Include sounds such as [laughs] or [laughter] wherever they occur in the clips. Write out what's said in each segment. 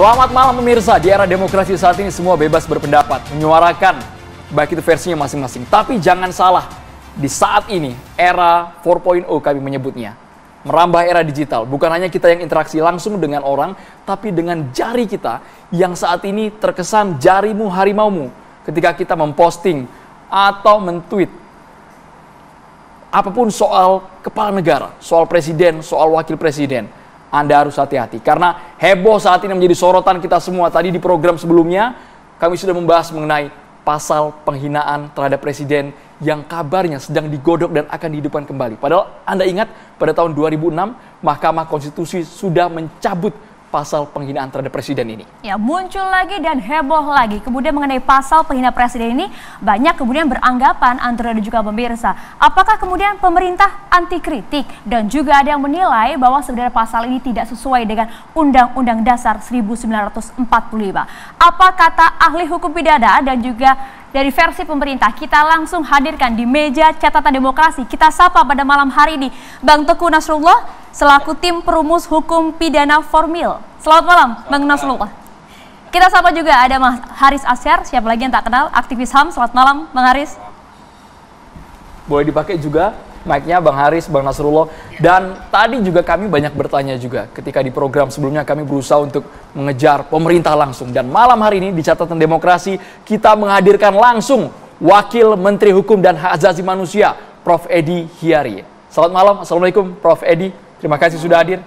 Selamat malam pemirsa, di era demokrasi saat ini semua bebas berpendapat, menyuarakan baik itu versinya masing-masing. Tapi jangan salah, di saat ini era 4.0 kami menyebutnya. Merambah era digital, bukan hanya kita yang interaksi langsung dengan orang, tapi dengan jari kita yang saat ini terkesan jarimu harimaumu ketika kita memposting atau mentweet apapun soal kepala negara, soal presiden, soal wakil presiden anda harus hati-hati. Karena heboh saat ini menjadi sorotan kita semua. Tadi di program sebelumnya, kami sudah membahas mengenai pasal penghinaan terhadap presiden yang kabarnya sedang digodok dan akan dihidupkan kembali. Padahal Anda ingat pada tahun 2006, Mahkamah Konstitusi sudah mencabut pasal penghinaan terhadap presiden ini. Ya, muncul lagi dan heboh lagi. Kemudian mengenai pasal penghinaan presiden ini, banyak kemudian beranggapan antara dan juga pemirsa. Apakah kemudian pemerintah anti kritik dan juga ada yang menilai bahwa sebenarnya pasal ini tidak sesuai dengan Undang-Undang Dasar 1945. Apa kata ahli hukum pidana dan juga dari versi pemerintah kita langsung hadirkan di meja catatan demokrasi. Kita sapa pada malam hari ini Bang Teguh Nasrullah selaku tim perumus hukum pidana formil. Selamat malam Selamat Bang Nasrullah. Kita sapa juga ada Mas Haris Asyar, siapa lagi yang tak kenal, aktivis HAM. Selamat malam Bang Haris. Boleh dipakai juga mic-nya Bang Haris, Bang Nasrullah. Dan tadi juga kami banyak bertanya juga ketika di program sebelumnya kami berusaha untuk mengejar pemerintah langsung. Dan malam hari ini di catatan demokrasi kita menghadirkan langsung Wakil Menteri Hukum dan Hak Asasi Manusia, Prof. Edi Hiari. Selamat malam, Assalamualaikum Prof. Edi. Terima kasih sudah hadir.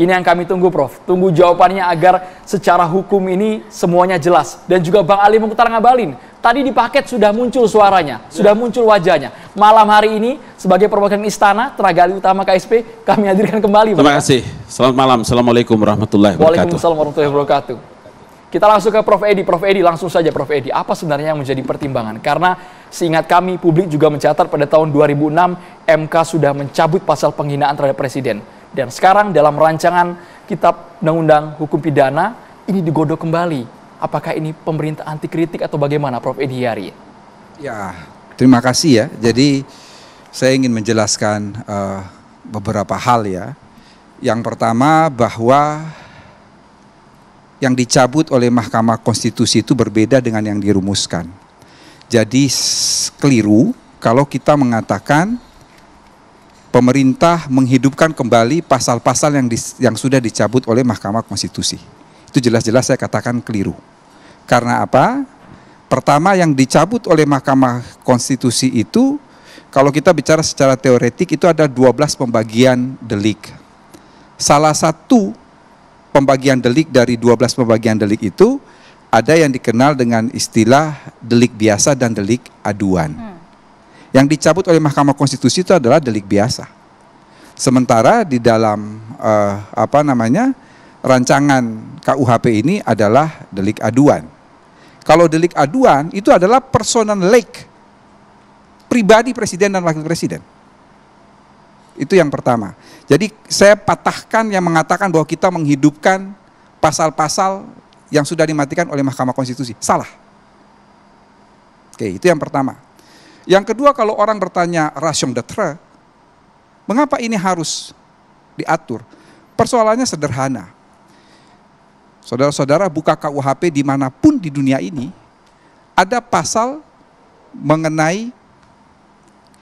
Ini yang kami tunggu Prof. Tunggu jawabannya agar secara hukum ini semuanya jelas. Dan juga Bang Ali Mukhtar Ngabalin, tadi di paket sudah muncul suaranya, ya. sudah muncul wajahnya. Malam hari ini sebagai perwakilan istana, tenaga ahli utama KSP, kami hadirkan kembali. Terima kasih. Selamat malam. Assalamualaikum warahmatullahi wabarakatuh. Waalaikumsalam warahmatullahi wabarakatuh. Kita langsung ke Prof. Edi. Prof. Edi, langsung saja Prof. Edi. Apa sebenarnya yang menjadi pertimbangan? Karena seingat kami, publik juga mencatat pada tahun 2006, MK sudah mencabut pasal penghinaan terhadap Presiden. Dan sekarang dalam rancangan kitab undang-undang hukum pidana ini digodok kembali. Apakah ini pemerintah anti kritik atau bagaimana Prof Edi Yari? Ya, terima kasih ya. Jadi saya ingin menjelaskan uh, beberapa hal ya. Yang pertama bahwa yang dicabut oleh Mahkamah Konstitusi itu berbeda dengan yang dirumuskan. Jadi keliru kalau kita mengatakan pemerintah menghidupkan kembali pasal-pasal yang, yang sudah dicabut oleh Mahkamah Konstitusi. Itu jelas-jelas saya katakan keliru. Karena apa? Pertama yang dicabut oleh Mahkamah Konstitusi itu kalau kita bicara secara teoretik itu ada 12 pembagian delik. Salah satu pembagian delik dari 12 pembagian delik itu ada yang dikenal dengan istilah delik biasa dan delik aduan. Hmm. Yang dicabut oleh Mahkamah Konstitusi itu adalah delik biasa. Sementara di dalam uh, apa namanya rancangan KUHP ini adalah delik aduan. Kalau delik aduan itu adalah personal lake pribadi presiden dan wakil presiden. Itu yang pertama. Jadi saya patahkan yang mengatakan bahwa kita menghidupkan pasal-pasal yang sudah dimatikan oleh Mahkamah Konstitusi. Salah. Oke, itu yang pertama. Yang kedua kalau orang bertanya rasion detre, mengapa ini harus diatur? Persoalannya sederhana. Saudara-saudara buka KUHP dimanapun di dunia ini, ada pasal mengenai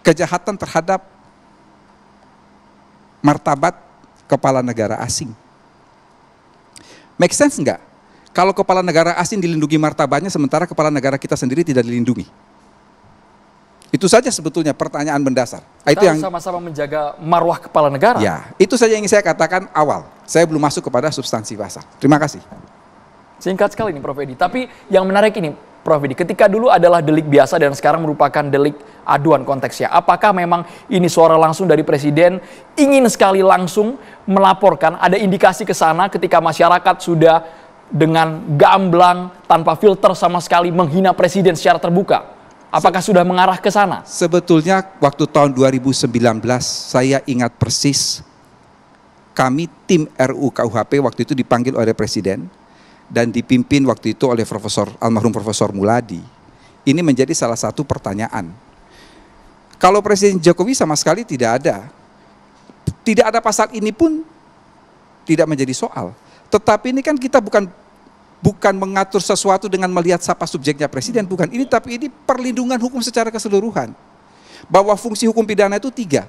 kejahatan terhadap martabat kepala negara asing. Make sense enggak? Kalau kepala negara asing dilindungi martabatnya, sementara kepala negara kita sendiri tidak dilindungi. Itu saja sebetulnya pertanyaan mendasar. Nah, Kita itu yang sama-sama menjaga marwah kepala negara. Ya, itu saja yang ingin saya katakan awal. Saya belum masuk kepada substansi pasal. Terima kasih. Singkat sekali ini, Prof Edi, tapi yang menarik ini Prof Edi, ketika dulu adalah delik biasa dan sekarang merupakan delik aduan konteksnya. Apakah memang ini suara langsung dari presiden ingin sekali langsung melaporkan ada indikasi ke sana ketika masyarakat sudah dengan gamblang tanpa filter sama sekali menghina presiden secara terbuka? Apakah sudah mengarah ke sana? Sebetulnya waktu tahun 2019 saya ingat persis kami tim RU KUHP waktu itu dipanggil oleh Presiden dan dipimpin waktu itu oleh Profesor almarhum Profesor Muladi. Ini menjadi salah satu pertanyaan. Kalau Presiden Jokowi sama sekali tidak ada, tidak ada pasal ini pun tidak menjadi soal. Tetapi ini kan kita bukan bukan mengatur sesuatu dengan melihat siapa subjeknya presiden, bukan ini, tapi ini perlindungan hukum secara keseluruhan. Bahwa fungsi hukum pidana itu tiga.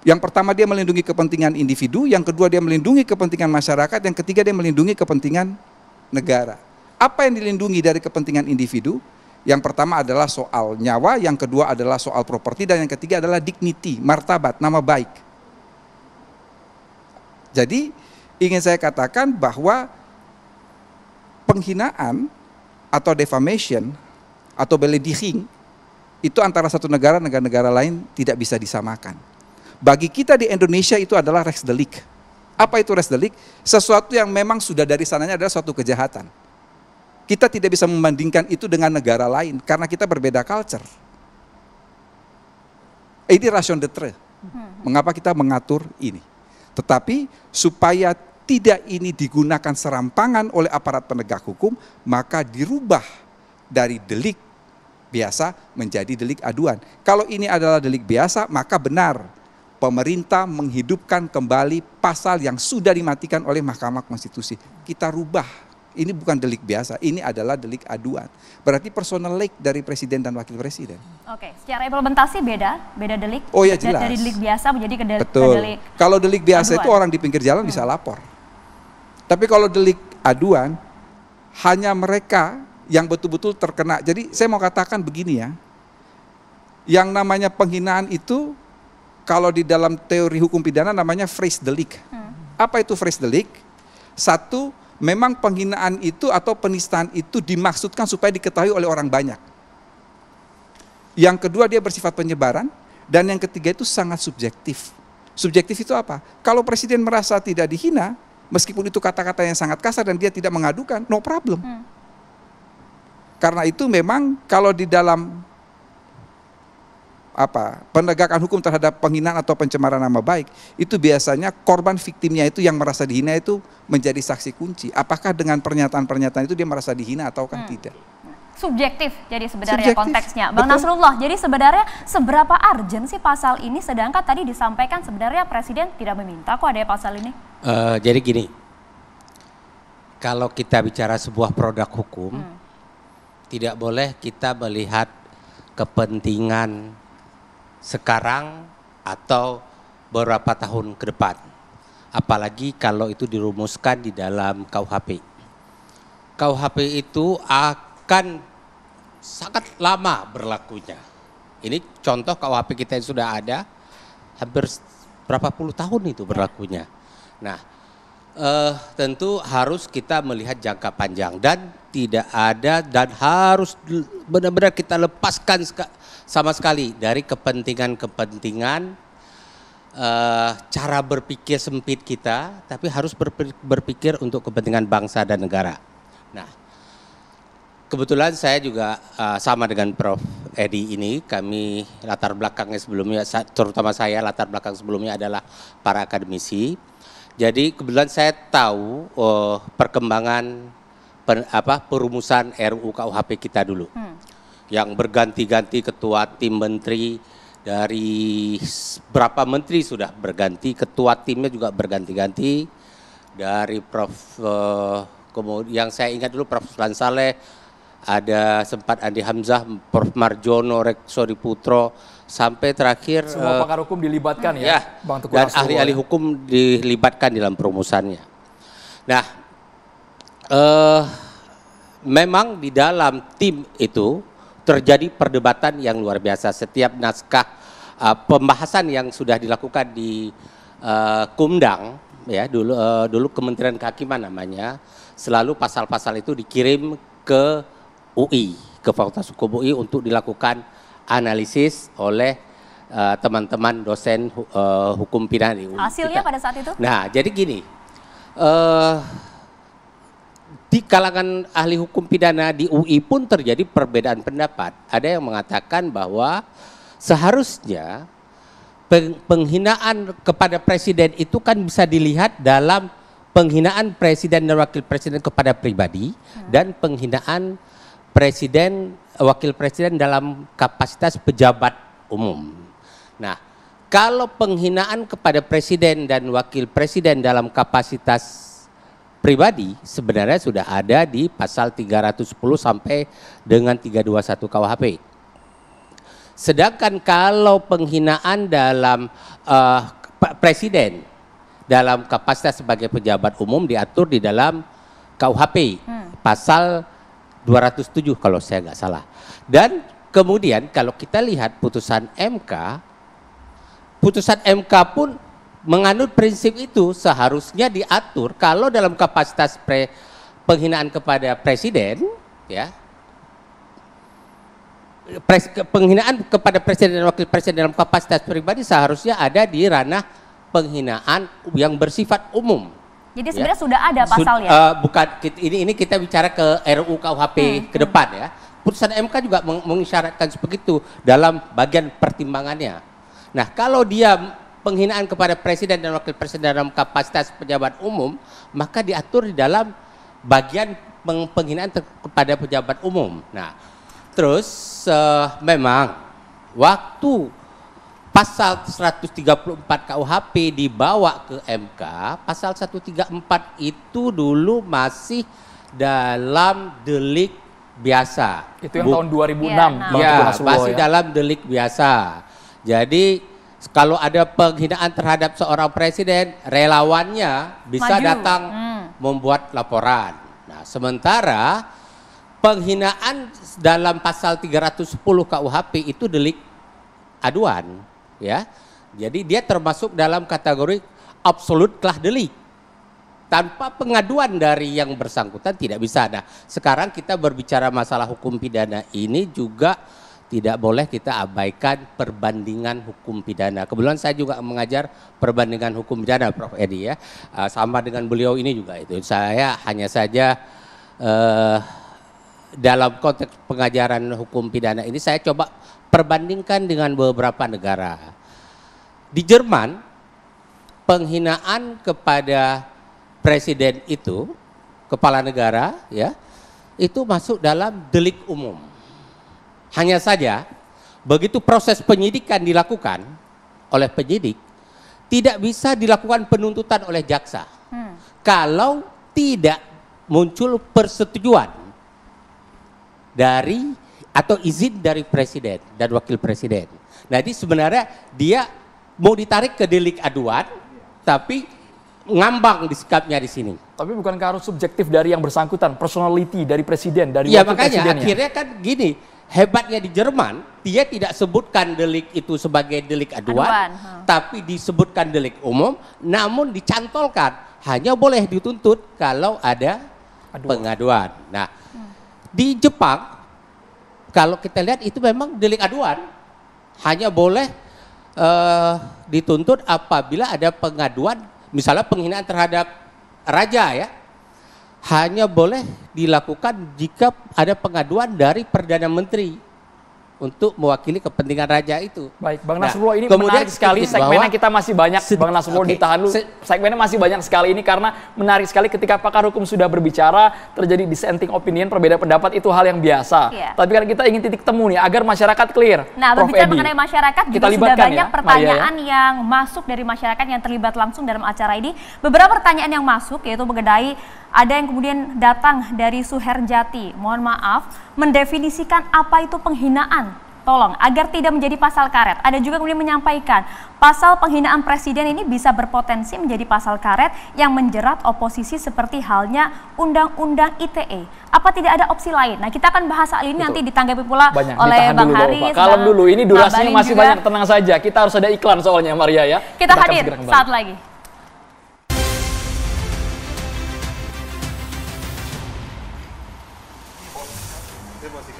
Yang pertama dia melindungi kepentingan individu, yang kedua dia melindungi kepentingan masyarakat, yang ketiga dia melindungi kepentingan negara. Apa yang dilindungi dari kepentingan individu? Yang pertama adalah soal nyawa, yang kedua adalah soal properti, dan yang ketiga adalah dignity, martabat, nama baik. Jadi ingin saya katakan bahwa penghinaan atau defamation atau beledihing itu antara satu negara dengan negara lain tidak bisa disamakan. Bagi kita di Indonesia itu adalah res delik. Apa itu res delik? Sesuatu yang memang sudah dari sananya adalah suatu kejahatan. Kita tidak bisa membandingkan itu dengan negara lain karena kita berbeda culture. Ini rasion detre. Hmm. Mengapa kita mengatur ini? Tetapi supaya tidak ini digunakan serampangan oleh aparat penegak hukum, maka dirubah dari delik biasa menjadi delik aduan. Kalau ini adalah delik biasa, maka benar pemerintah menghidupkan kembali pasal yang sudah dimatikan oleh Mahkamah Konstitusi. Kita rubah. Ini bukan delik biasa, ini adalah delik aduan. Berarti personal leak dari presiden dan wakil presiden. Oke, secara implementasi beda, beda delik. Oh ya jelas. Dari delik biasa menjadi ke, delik. Betul. Ke delik Kalau delik biasa aduan. itu orang di pinggir jalan hmm. bisa lapor tapi kalau delik aduan, hanya mereka yang betul-betul terkena. Jadi saya mau katakan begini ya, yang namanya penghinaan itu kalau di dalam teori hukum pidana namanya phrase delik. Hmm. Apa itu phrase delik? Satu, memang penghinaan itu atau penistaan itu dimaksudkan supaya diketahui oleh orang banyak. Yang kedua dia bersifat penyebaran dan yang ketiga itu sangat subjektif. Subjektif itu apa? Kalau presiden merasa tidak dihina, meskipun itu kata-kata yang sangat kasar dan dia tidak mengadukan, no problem. Hmm. Karena itu memang kalau di dalam apa penegakan hukum terhadap penghinaan atau pencemaran nama baik itu biasanya korban fiktifnya itu yang merasa dihina itu menjadi saksi kunci apakah dengan pernyataan-pernyataan itu dia merasa dihina kan hmm. tidak subjektif jadi sebenarnya subjektif. konteksnya Bang Betul. Nasrullah jadi sebenarnya seberapa urgent sih pasal ini sedangkan tadi disampaikan sebenarnya presiden tidak meminta kok ada pasal ini Uh, jadi gini, kalau kita bicara sebuah produk hukum, hmm. tidak boleh kita melihat kepentingan sekarang atau beberapa tahun ke depan. Apalagi kalau itu dirumuskan di dalam KUHP. KUHP itu akan sangat lama berlakunya. Ini contoh KUHP kita yang sudah ada hampir berapa puluh tahun itu berlakunya. Nah, eh, tentu harus kita melihat jangka panjang dan tidak ada dan harus benar-benar kita lepaskan sama sekali dari kepentingan-kepentingan eh, cara berpikir sempit kita, tapi harus berpikir untuk kepentingan bangsa dan negara. Nah, kebetulan saya juga eh, sama dengan Prof. Edi ini, kami latar belakangnya sebelumnya, terutama saya latar belakang sebelumnya adalah para akademisi. Jadi kebetulan saya tahu uh, perkembangan per, apa perumusan RUU KUHP kita dulu. Hmm. Yang berganti-ganti ketua tim menteri dari berapa menteri sudah berganti, ketua timnya juga berganti-ganti dari Prof uh, kemudian yang saya ingat dulu Prof Sulan ada sempat Andi Hamzah, Prof Marjono, Reksori Putro, sampai terakhir semua uh, pakar hukum dilibatkan ya, ya Bang Tukul dan ahli-ahli ya. hukum dilibatkan dalam perumusannya. Nah, uh, memang di dalam tim itu terjadi perdebatan yang luar biasa setiap naskah uh, pembahasan yang sudah dilakukan di uh, Kumdang ya dulu uh, dulu Kementerian Kehakiman namanya selalu pasal-pasal itu dikirim ke UI ke Fakultas Hukum UI untuk dilakukan analisis oleh eh, teman-teman uh, dosen uh, hukum pidana di UI. Hasilnya kita. pada saat itu? Nah, jadi gini. Uh, di kalangan ahli hukum pidana di UI pun terjadi perbedaan pendapat. Ada yang mengatakan bahwa seharusnya penghinaan kepada presiden itu kan bisa dilihat dalam penghinaan presiden dan wakil presiden kepada pribadi hmm. dan penghinaan presiden wakil presiden dalam kapasitas pejabat umum. Nah, kalau penghinaan kepada presiden dan wakil presiden dalam kapasitas pribadi sebenarnya sudah ada di pasal 310 sampai dengan 321 KUHP. Sedangkan kalau penghinaan dalam uh, presiden dalam kapasitas sebagai pejabat umum diatur di dalam KUHP hmm. pasal 207 kalau saya nggak salah. Dan kemudian kalau kita lihat putusan MK, putusan MK pun menganut prinsip itu seharusnya diatur kalau dalam kapasitas pre, penghinaan kepada presiden, ya, pres, penghinaan kepada presiden dan wakil presiden dalam kapasitas pribadi seharusnya ada di ranah penghinaan yang bersifat umum jadi ya. sebenarnya ya. sudah ada pasalnya. uh, bukan ini ini kita bicara ke RUU KUHP hmm. ke depan hmm. ya. Putusan MK juga meng mengisyaratkan seperti itu dalam bagian pertimbangannya. Nah, kalau dia penghinaan kepada presiden dan wakil presiden dalam kapasitas pejabat umum, maka diatur di dalam bagian penghinaan kepada pejabat umum. Nah, terus uh, memang waktu pasal 134 KUHP dibawa ke MK, pasal 134 itu dulu masih dalam delik biasa. Itu yang Bu tahun 2006. Iya, ya masih ya. dalam delik biasa. Jadi kalau ada penghinaan terhadap seorang presiden, relawannya bisa Maju. datang hmm. membuat laporan. Nah, sementara penghinaan dalam pasal 310 KUHP itu delik aduan ya. Jadi dia termasuk dalam kategori absolut telah delik. Tanpa pengaduan dari yang bersangkutan tidak bisa Nah, Sekarang kita berbicara masalah hukum pidana ini juga tidak boleh kita abaikan perbandingan hukum pidana. Kebetulan saya juga mengajar perbandingan hukum pidana, Prof. Edi ya. Ah, sama dengan beliau ini juga itu. Saya hanya saja eh, dalam konteks pengajaran hukum pidana ini saya coba perbandingkan dengan beberapa negara di Jerman, penghinaan kepada presiden itu, kepala negara, ya, itu masuk dalam delik umum. Hanya saja, begitu proses penyidikan dilakukan oleh penyidik, tidak bisa dilakukan penuntutan oleh jaksa. Hmm. Kalau tidak muncul persetujuan dari atau izin dari presiden dan wakil presiden. Nah, Jadi sebenarnya dia mau ditarik ke delik aduan, tapi ngambang di sikapnya di sini. Tapi bukan harus subjektif dari yang bersangkutan, personality dari presiden, dari ya, makanya akhirnya kan gini, hebatnya di Jerman, dia tidak sebutkan delik itu sebagai delik aduan, aduan. Hmm. tapi disebutkan delik umum, namun dicantolkan hanya boleh dituntut kalau ada aduan. pengaduan. Nah, hmm. di Jepang kalau kita lihat itu memang delik aduan hanya boleh eh, dituntut apabila ada pengaduan misalnya penghinaan terhadap raja ya hanya boleh dilakukan jika ada pengaduan dari perdana menteri untuk mewakili kepentingan raja itu. Baik, Bang nah, Nasrullah nah, ini kemudian menarik sekali segmennya bahwa, kita masih banyak sedikit, Bang Nasrullah okay. ditahan dulu. Segmennya masih banyak sekali ini karena menarik sekali ketika pakar hukum sudah berbicara terjadi dissenting opinion, perbedaan pendapat itu hal yang biasa. Yeah. Tapi kan kita ingin titik temu nih agar masyarakat clear. Nah, Prof. berbicara Edi, mengenai masyarakat kita juga sudah banyak ya, oh, iya. pertanyaan Maria, ya. yang masuk dari masyarakat yang terlibat langsung dalam acara ini. Beberapa pertanyaan yang masuk yaitu mengenai ada yang kemudian datang dari Suherjati, mohon maaf, mendefinisikan apa itu penghinaan. Tolong, agar tidak menjadi pasal karet. Ada juga kemudian menyampaikan, pasal penghinaan presiden ini bisa berpotensi menjadi pasal karet yang menjerat oposisi seperti halnya Undang-Undang ITE. Apa tidak ada opsi lain? Nah, kita akan bahas hal ini Betul. nanti ditanggapi pula banyak. oleh Ditahan Bang Hari. Haris. Kalem dulu, ini durasinya masih juga. banyak, tenang saja. Kita harus ada iklan soalnya, Maria ya. Kita, kita hadir saat lagi.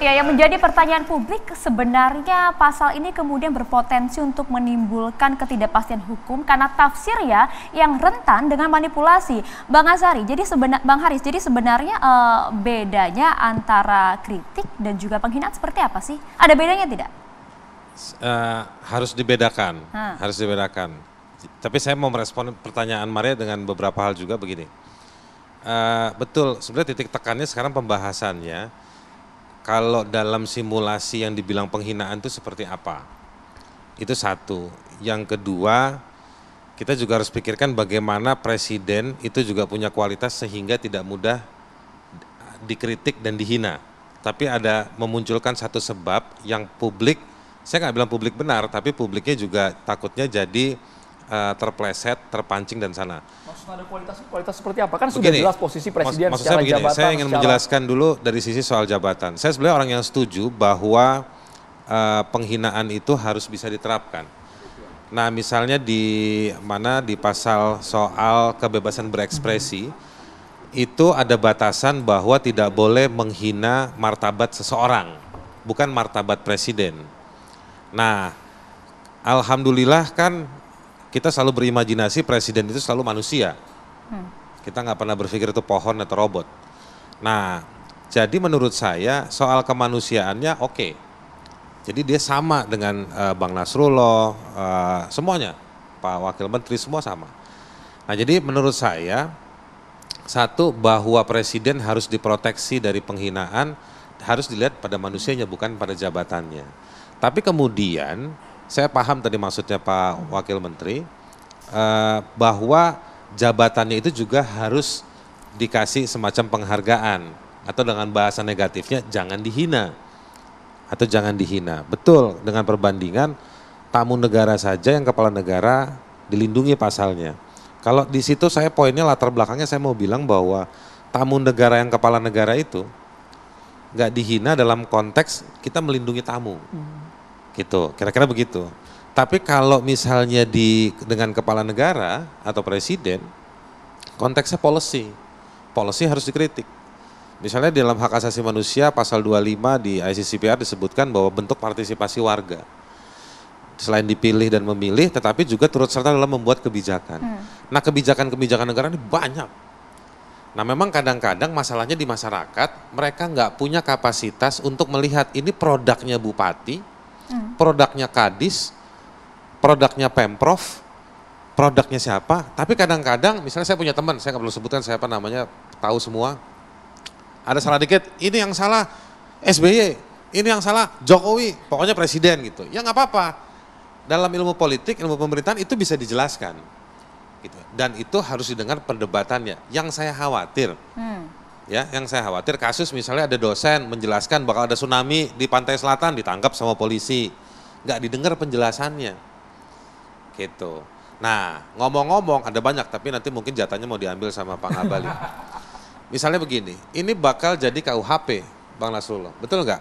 Ya, yang menjadi pertanyaan publik sebenarnya pasal ini kemudian berpotensi untuk menimbulkan ketidakpastian hukum karena tafsir ya yang rentan dengan manipulasi. Bang Azari, jadi sebenar, Bang Haris, jadi sebenarnya uh, bedanya antara kritik dan juga penghinaan seperti apa sih? Ada bedanya tidak? Uh, harus dibedakan, ha. harus dibedakan. Tapi saya mau merespon pertanyaan Maria dengan beberapa hal juga begini. Uh, betul, sebenarnya titik tekannya sekarang pembahasannya kalau dalam simulasi yang dibilang penghinaan itu seperti apa? Itu satu. Yang kedua, kita juga harus pikirkan bagaimana presiden itu juga punya kualitas sehingga tidak mudah dikritik dan dihina. Tapi ada memunculkan satu sebab yang publik, saya nggak bilang publik benar, tapi publiknya juga takutnya jadi eh, terpleset, terpancing dan sana pada kualitas kualitas seperti apa kan sudah jelas posisi presiden mak secara begini, jabatan. Saya ingin menjelaskan dulu dari sisi soal jabatan. Saya sebenarnya orang yang setuju bahwa uh, penghinaan itu harus bisa diterapkan. Nah, misalnya di mana di pasal soal kebebasan berekspresi itu ada batasan bahwa tidak boleh menghina martabat seseorang, bukan martabat presiden. Nah, alhamdulillah kan kita selalu berimajinasi presiden itu selalu manusia. Hmm. Kita nggak pernah berpikir itu pohon atau robot. Nah, jadi menurut saya soal kemanusiaannya oke. Okay. Jadi dia sama dengan uh, Bang Nasrullah, uh, semuanya, Pak Wakil Menteri semua sama. Nah, jadi menurut saya satu bahwa presiden harus diproteksi dari penghinaan harus dilihat pada manusianya bukan pada jabatannya. Tapi kemudian saya paham tadi maksudnya Pak Wakil Menteri eh, bahwa jabatannya itu juga harus dikasih semacam penghargaan atau dengan bahasa negatifnya jangan dihina atau jangan dihina. Betul dengan perbandingan tamu negara saja yang kepala negara dilindungi pasalnya. Kalau di situ saya poinnya latar belakangnya saya mau bilang bahwa tamu negara yang kepala negara itu nggak dihina dalam konteks kita melindungi tamu. Hmm. Itu kira-kira begitu. Tapi kalau misalnya di dengan kepala negara atau presiden, konteksnya policy. Policy harus dikritik. Misalnya dalam hak asasi manusia pasal 25 di ICCPR disebutkan bahwa bentuk partisipasi warga. Selain dipilih dan memilih, tetapi juga turut serta dalam membuat kebijakan. Hmm. Nah kebijakan-kebijakan negara ini banyak. Nah memang kadang-kadang masalahnya di masyarakat, mereka nggak punya kapasitas untuk melihat ini produknya bupati, hmm. produknya Kadis, produknya Pemprov, produknya siapa. Tapi kadang-kadang misalnya saya punya teman, saya nggak perlu sebutkan siapa namanya, tahu semua. Ada salah dikit, ini yang salah SBY, ini yang salah Jokowi, pokoknya presiden gitu. Ya nggak apa-apa. Dalam ilmu politik, ilmu pemerintahan itu bisa dijelaskan. Gitu. Dan itu harus didengar perdebatannya. Yang saya khawatir, hmm ya yang saya khawatir kasus misalnya ada dosen menjelaskan bakal ada tsunami di pantai selatan ditangkap sama polisi nggak didengar penjelasannya gitu nah ngomong-ngomong ada banyak tapi nanti mungkin jatahnya mau diambil sama Pak Ngabalin [laughs] misalnya begini ini bakal jadi KUHP Bang Nasrullah betul nggak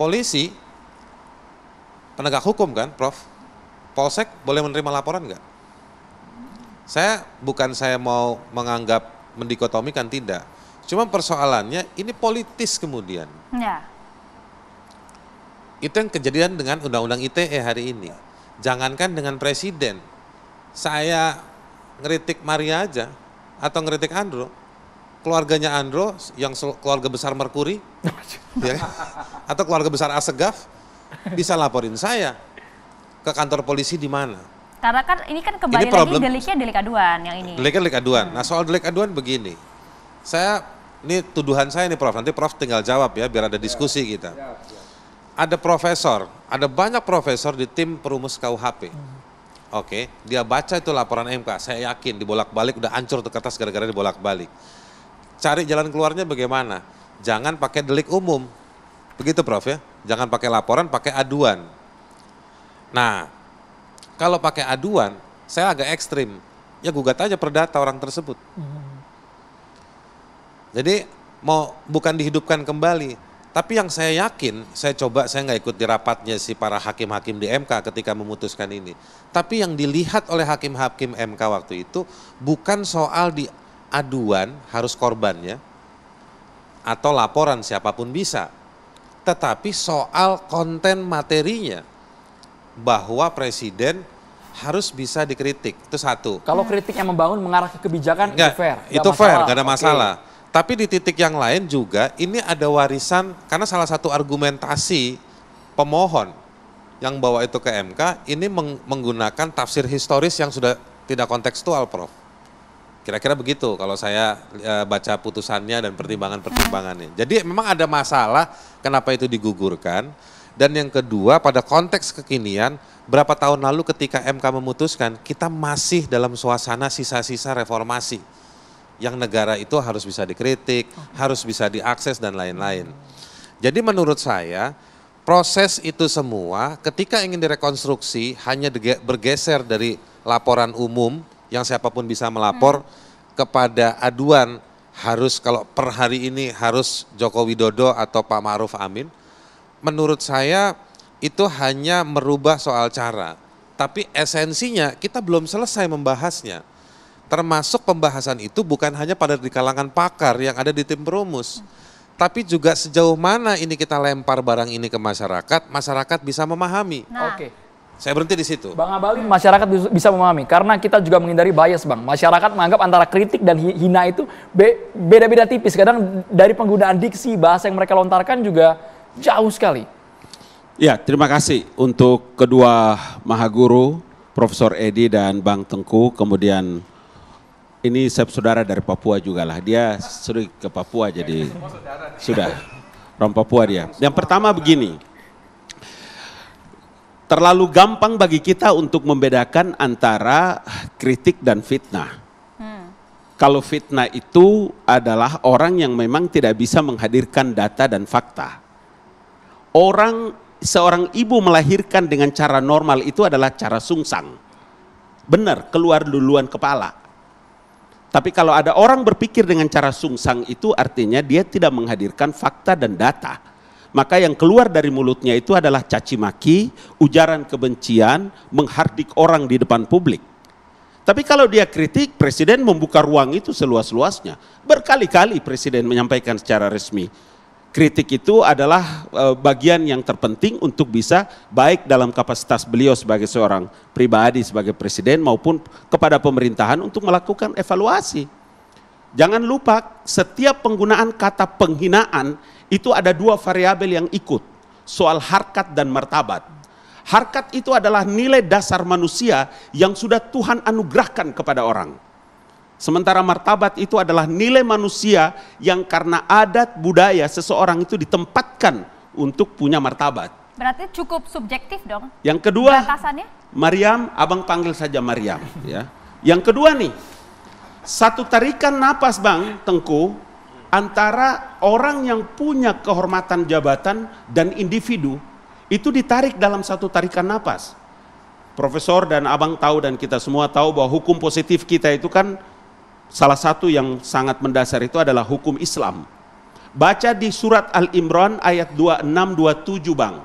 polisi penegak hukum kan Prof Polsek boleh menerima laporan nggak saya bukan saya mau menganggap mendikotomikan tidak. Cuma persoalannya ini politis kemudian. Ya. Itu yang kejadian dengan undang-undang ITE hari ini. Jangankan dengan presiden. Saya ngeritik Maria aja atau ngeritik Andro. Keluarganya Andro yang keluarga besar Merkuri [laughs] ya, kan? atau keluarga besar Asegaf bisa laporin saya ke kantor polisi di mana. Karena kan ini kan kembali ini problem, lagi deliknya delik aduan yang ini. Deliknya delik aduan. Hmm. Nah soal delik aduan begini, saya ini tuduhan saya nih Prof, nanti Prof tinggal jawab ya biar ada diskusi ya, kita. Ya, ya. Ada profesor, ada banyak profesor di tim perumus KUHP. Hmm. Oke, okay. dia baca itu laporan MK, saya yakin dibolak-balik udah hancur tuh kertas gara-gara dibolak-balik. Cari jalan keluarnya bagaimana? Jangan pakai delik umum. Begitu Prof ya, jangan pakai laporan, pakai aduan. Nah, kalau pakai aduan, saya agak ekstrim. Ya gugat aja perdata orang tersebut. Hmm. Jadi mau bukan dihidupkan kembali, tapi yang saya yakin, saya coba saya nggak ikut di rapatnya si para hakim-hakim di MK ketika memutuskan ini. Tapi yang dilihat oleh hakim-hakim MK waktu itu bukan soal di aduan harus korbannya atau laporan siapapun bisa, tetapi soal konten materinya bahwa presiden harus bisa dikritik. Itu satu. Kalau kritik yang membangun mengarah ke kebijakan Enggak, itu fair. itu gak fair, gak ada masalah. Okay. Tapi di titik yang lain juga ini ada warisan karena salah satu argumentasi pemohon yang bawa itu ke MK ini menggunakan tafsir historis yang sudah tidak kontekstual, Prof. Kira-kira begitu kalau saya eh, baca putusannya dan pertimbangan-pertimbangannya. Jadi memang ada masalah kenapa itu digugurkan. Dan yang kedua pada konteks kekinian, berapa tahun lalu ketika MK memutuskan, kita masih dalam suasana sisa-sisa reformasi. Yang negara itu harus bisa dikritik, harus bisa diakses dan lain-lain. Jadi menurut saya proses itu semua ketika ingin direkonstruksi hanya bergeser dari laporan umum yang siapapun bisa melapor hmm. kepada aduan harus kalau per hari ini harus Joko Widodo atau Pak Ma'ruf Amin menurut saya itu hanya merubah soal cara. Tapi esensinya kita belum selesai membahasnya. Termasuk pembahasan itu bukan hanya pada di kalangan pakar yang ada di tim perumus. Tapi juga sejauh mana ini kita lempar barang ini ke masyarakat, masyarakat bisa memahami. Nah. Oke. Saya berhenti di situ. Bang Abalin, masyarakat bisa memahami karena kita juga menghindari bias, Bang. Masyarakat menganggap antara kritik dan hina itu beda-beda tipis. Kadang dari penggunaan diksi, bahasa yang mereka lontarkan juga Jauh sekali. Ya, terima kasih untuk kedua mahaguru, Profesor Edi dan Bang Tengku, kemudian ini saya saudara dari Papua juga lah. Dia sering ke Papua jadi sudah orang Papua dia. Yang pertama begini, terlalu gampang bagi kita untuk membedakan antara kritik dan fitnah. Hmm. Kalau fitnah itu adalah orang yang memang tidak bisa menghadirkan data dan fakta orang seorang ibu melahirkan dengan cara normal itu adalah cara sungsang. Benar, keluar duluan kepala. Tapi kalau ada orang berpikir dengan cara sungsang itu artinya dia tidak menghadirkan fakta dan data. Maka yang keluar dari mulutnya itu adalah caci maki, ujaran kebencian, menghardik orang di depan publik. Tapi kalau dia kritik, presiden membuka ruang itu seluas-luasnya. Berkali-kali presiden menyampaikan secara resmi, kritik itu adalah eh, bagian yang terpenting untuk bisa baik dalam kapasitas beliau sebagai seorang pribadi, sebagai presiden maupun kepada pemerintahan untuk melakukan evaluasi. Jangan lupa setiap penggunaan kata penghinaan itu ada dua variabel yang ikut, soal harkat dan martabat. Harkat itu adalah nilai dasar manusia yang sudah Tuhan anugerahkan kepada orang Sementara martabat itu adalah nilai manusia yang karena adat budaya seseorang itu ditempatkan untuk punya martabat. Berarti cukup subjektif dong. Yang kedua, Mariam, abang panggil saja Mariam. ya. Yang kedua nih, satu tarikan napas bang Tengku antara orang yang punya kehormatan jabatan dan individu itu ditarik dalam satu tarikan napas. Profesor dan abang tahu dan kita semua tahu bahwa hukum positif kita itu kan salah satu yang sangat mendasar itu adalah hukum Islam. Baca di surat Al-Imran ayat 2627 Bang.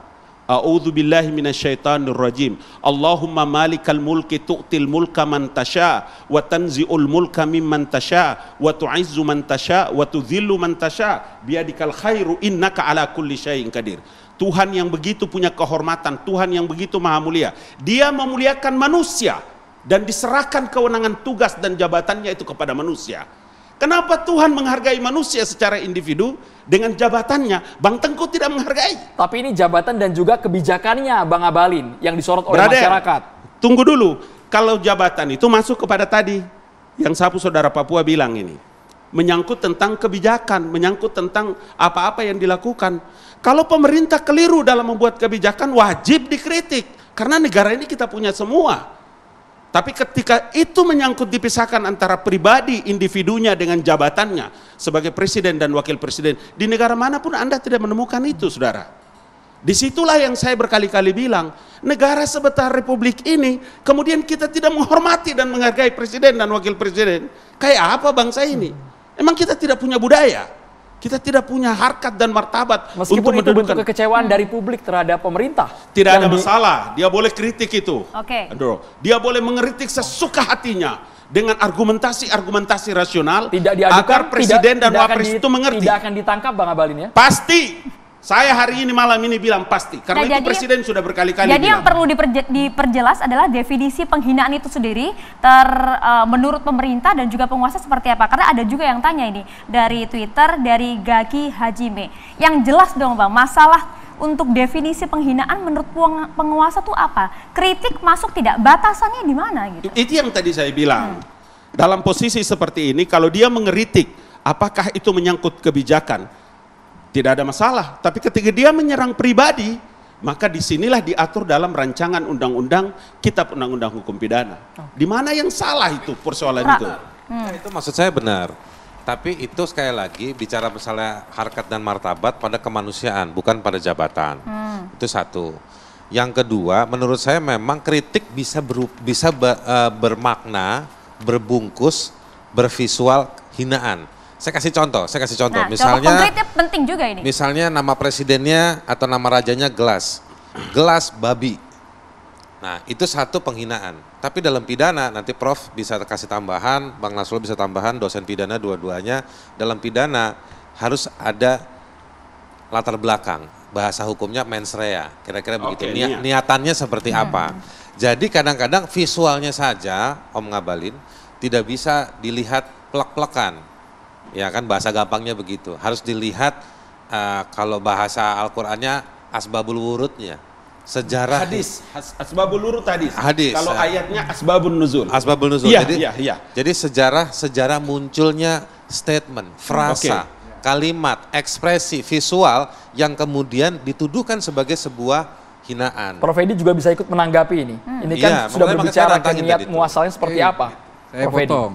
A'udzu billahi minasyaitonir rajim. Allahumma malikal mulki tu'til mulka man tasha wa tanzi'ul mulka mimman tasha wa tu'izzu man tasha wa tudhillu man tasha biyadikal khairu innaka ala kulli syai'in qadir. Tuhan yang begitu punya kehormatan, Tuhan yang begitu maha mulia. Dia memuliakan manusia, dan diserahkan kewenangan tugas dan jabatannya itu kepada manusia. Kenapa Tuhan menghargai manusia secara individu dengan jabatannya? Bang Tengku tidak menghargai. Tapi ini jabatan dan juga kebijakannya Bang Abalin yang disorot oleh Brother, masyarakat. Tunggu dulu. Kalau jabatan itu masuk kepada tadi yang sapu saudara Papua bilang ini. Menyangkut tentang kebijakan, menyangkut tentang apa-apa yang dilakukan. Kalau pemerintah keliru dalam membuat kebijakan wajib dikritik karena negara ini kita punya semua tapi ketika itu menyangkut dipisahkan antara pribadi individunya dengan jabatannya sebagai presiden dan wakil presiden, di negara manapun Anda tidak menemukan itu, saudara. Disitulah yang saya berkali-kali bilang, negara sebesar republik ini, kemudian kita tidak menghormati dan menghargai presiden dan wakil presiden. Kayak apa bangsa ini? Emang kita tidak punya budaya? Kita tidak punya harkat dan martabat Meskipun untuk itu bentuk kekecewaan dari publik terhadap pemerintah. Tidak ada di... masalah, dia boleh kritik itu. Oke. Okay. Dia boleh mengeritik sesuka hatinya dengan argumentasi-argumentasi rasional tidak diadukan, agar presiden tidak, dan wapres itu mengerti. Tidak akan ditangkap Bang Abalin ya? Pasti. Saya hari ini malam ini bilang pasti nah, karena nah, itu jadi, presiden sudah berkali-kali. Jadi yang perlu diperje, diperjelas adalah definisi penghinaan itu sendiri ter uh, menurut pemerintah dan juga penguasa seperti apa? Karena ada juga yang tanya ini dari Twitter dari Gaki Hajime. Yang jelas dong Bang, masalah untuk definisi penghinaan menurut penguasa tuh apa? Kritik masuk tidak? Batasannya di mana gitu? Itu yang tadi saya bilang. Hmm. Dalam posisi seperti ini kalau dia mengeritik, apakah itu menyangkut kebijakan? Tidak ada masalah. Tapi ketika dia menyerang pribadi, maka disinilah diatur dalam rancangan undang-undang kitab undang-undang hukum pidana. Di mana yang salah itu persoalan itu? Hmm. itu maksud saya benar. Tapi itu sekali lagi bicara masalah harkat dan martabat pada kemanusiaan, bukan pada jabatan. Hmm. Itu satu. Yang kedua, menurut saya memang kritik bisa ber, bisa be, uh, bermakna, berbungkus, bervisual hinaan. Saya kasih contoh, saya kasih contoh. Nah, misalnya contoh penting juga ini. Misalnya nama presidennya atau nama rajanya gelas. Gelas babi. Nah, itu satu penghinaan. Tapi dalam pidana nanti Prof bisa kasih tambahan, Bang Nasrul bisa tambahan, dosen pidana dua-duanya dalam pidana harus ada latar belakang. Bahasa hukumnya mens rea. Kira-kira begitu. Okay, iya. niatannya seperti hmm. apa? Jadi kadang-kadang visualnya saja Om Ngabalin tidak bisa dilihat plek-plekan Ya kan bahasa gampangnya begitu. Harus dilihat uh, kalau bahasa Al-Qur'annya asbabul wurudnya. Sejarah hadis asbabul wurud hadis. Hadis. Kalau ya. ayatnya asbabun nuzul. Asbabul nuzul. Ya, jadi ya, ya. Jadi sejarah sejarah munculnya statement, frasa, okay. kalimat, ekspresi visual yang kemudian dituduhkan sebagai sebuah hinaan. Prof Edi juga bisa ikut menanggapi ini. Hmm. Ini kan ya, sudah berbicara niat muasalnya seperti hey, eh, apa. Saya Prof. potong.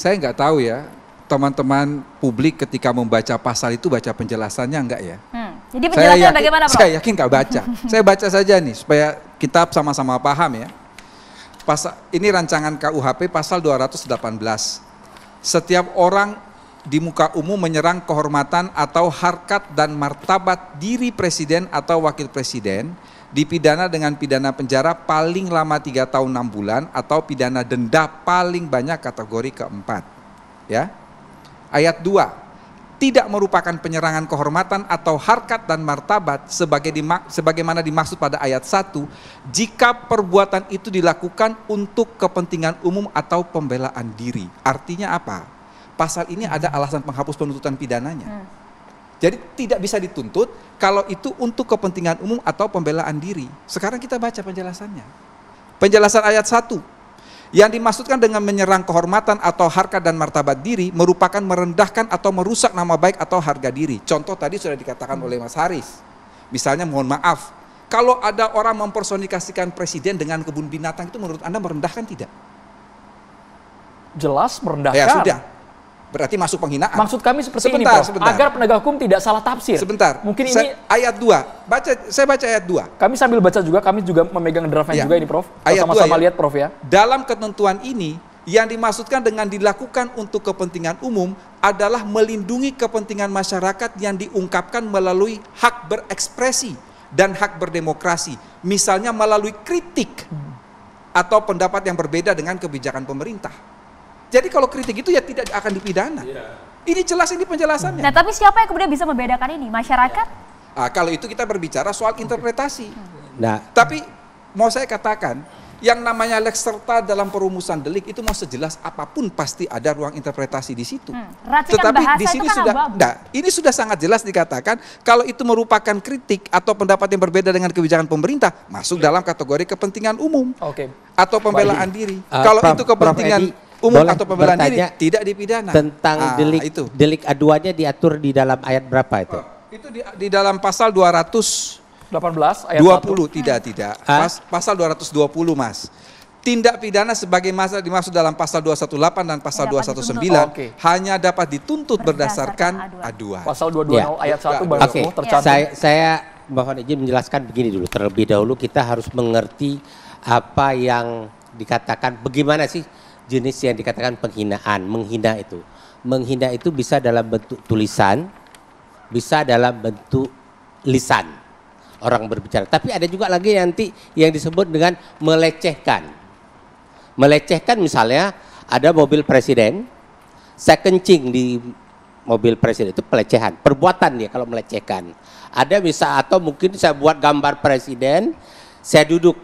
Saya nggak tahu ya teman-teman publik ketika membaca pasal itu baca penjelasannya enggak ya? Hmm. Jadi penjelasannya saya yakin, bagaimana, Prof? Saya yakin enggak baca. [laughs] saya baca saja nih supaya kita sama-sama paham ya. Pasal ini rancangan KUHP pasal 218. Setiap orang di muka umum menyerang kehormatan atau harkat dan martabat diri presiden atau wakil presiden dipidana dengan pidana penjara paling lama tiga tahun enam bulan atau pidana denda paling banyak kategori keempat. Ya, Ayat 2, tidak merupakan penyerangan kehormatan atau harkat dan martabat sebagai dimak, sebagaimana dimaksud pada ayat 1 jika perbuatan itu dilakukan untuk kepentingan umum atau pembelaan diri. Artinya apa? Pasal ini ada alasan penghapus penuntutan pidananya. Hmm. Jadi tidak bisa dituntut kalau itu untuk kepentingan umum atau pembelaan diri. Sekarang kita baca penjelasannya. Penjelasan ayat 1, yang dimaksudkan dengan menyerang kehormatan atau harkat dan martabat diri merupakan merendahkan atau merusak nama baik atau harga diri. Contoh tadi sudah dikatakan oleh Mas Haris. Misalnya mohon maaf, kalau ada orang mempersonifikasikan presiden dengan kebun binatang itu menurut Anda merendahkan tidak? Jelas merendahkan. Ya sudah, berarti masuk penghinaan. Maksud kami seperti sebentar, ini, Prof. agar penegak hukum tidak salah tafsir. Sebentar. Mungkin saya, ini ayat 2. Baca saya baca ayat 2. Kami sambil baca juga kami juga memegang draftnya ya. juga ini, Prof. Ayat sama-sama ya. lihat, Prof ya. Dalam ketentuan ini yang dimaksudkan dengan dilakukan untuk kepentingan umum adalah melindungi kepentingan masyarakat yang diungkapkan melalui hak berekspresi dan hak berdemokrasi, misalnya melalui kritik atau pendapat yang berbeda dengan kebijakan pemerintah. Jadi kalau kritik itu ya tidak akan dipidana. Yeah. Ini jelas ini penjelasannya. Nah, tapi siapa yang kemudian bisa membedakan ini? Masyarakat? Iya. Ah, kalau itu kita berbicara soal interpretasi. Hmm. Nah, tapi mau saya katakan yang namanya lex serta dalam perumusan delik itu mau sejelas apapun pasti ada ruang interpretasi di situ. Hmm, Tetapi di sini kan sudah nah, ini sudah sangat jelas dikatakan kalau itu merupakan kritik atau pendapat yang berbeda dengan kebijakan pemerintah masuk iya. dalam kategori kepentingan umum. Okay. Atau pembelaan Baik. diri. Uh, kalau Prof, itu kepentingan Prof umum Boleh atau pembelaan diri tidak dipidana. Tentang ah, delik itu. delik aduannya diatur di dalam ayat berapa itu? Itu di, di dalam pasal 218 ayat 20 1. tidak tidak. Pas, ah. pasal 220 Mas. Tindak pidana sebagai masa dimaksud dalam pasal 218 dan pasal dapat 219 oh, okay. hanya dapat dituntut berdasarkan, berdasarkan aduan. aduan. Pasal 220 ya. ayat 1 Bang okay. tercantum. Saya saya mohon izin menjelaskan begini dulu. Terlebih dahulu kita harus mengerti apa yang dikatakan bagaimana sih jenis yang dikatakan penghinaan, menghina itu. Menghina itu bisa dalam bentuk tulisan, bisa dalam bentuk lisan orang berbicara. Tapi ada juga lagi nanti yang disebut dengan melecehkan. Melecehkan misalnya ada mobil presiden, saya kencing di mobil presiden itu pelecehan, perbuatan dia kalau melecehkan. Ada bisa atau mungkin saya buat gambar presiden, saya duduk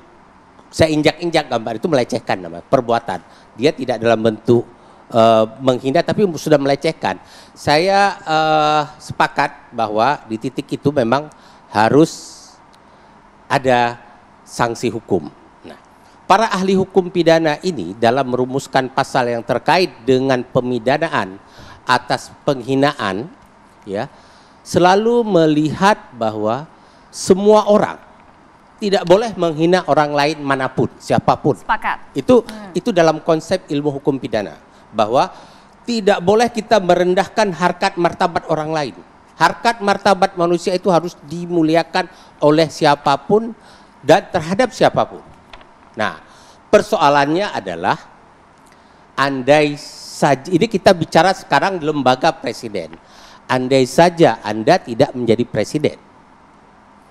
saya injak-injak gambar itu melecehkan namanya perbuatan. Dia tidak dalam bentuk uh, eh, menghina tapi sudah melecehkan. Saya uh, sepakat bahwa di titik itu memang harus ada sanksi hukum. Nah, para ahli hukum pidana ini dalam merumuskan pasal yang terkait dengan pemidanaan atas penghinaan ya selalu melihat bahwa semua orang tidak boleh menghina orang lain manapun, siapapun. Sepakat. Itu hmm. itu dalam konsep ilmu hukum pidana bahwa tidak boleh kita merendahkan harkat martabat orang lain. Harkat martabat manusia itu harus dimuliakan oleh siapapun dan terhadap siapapun. Nah, persoalannya adalah andai saja ini kita bicara sekarang lembaga presiden. Andai saja Anda tidak menjadi presiden,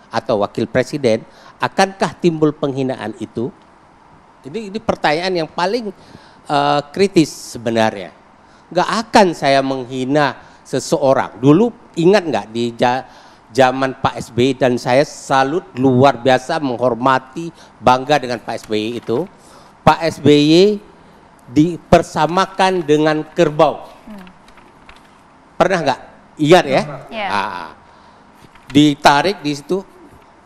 atau wakil presiden, akankah timbul penghinaan itu? Ini, ini pertanyaan yang paling uh, kritis sebenarnya. Gak akan saya menghina seseorang. Dulu ingat nggak di ja, zaman Pak SBY dan saya salut luar biasa menghormati bangga dengan Pak SBY itu. Pak SBY dipersamakan dengan kerbau. Pernah nggak? Ya? Iya. ya? Yeah. Ah, ditarik di situ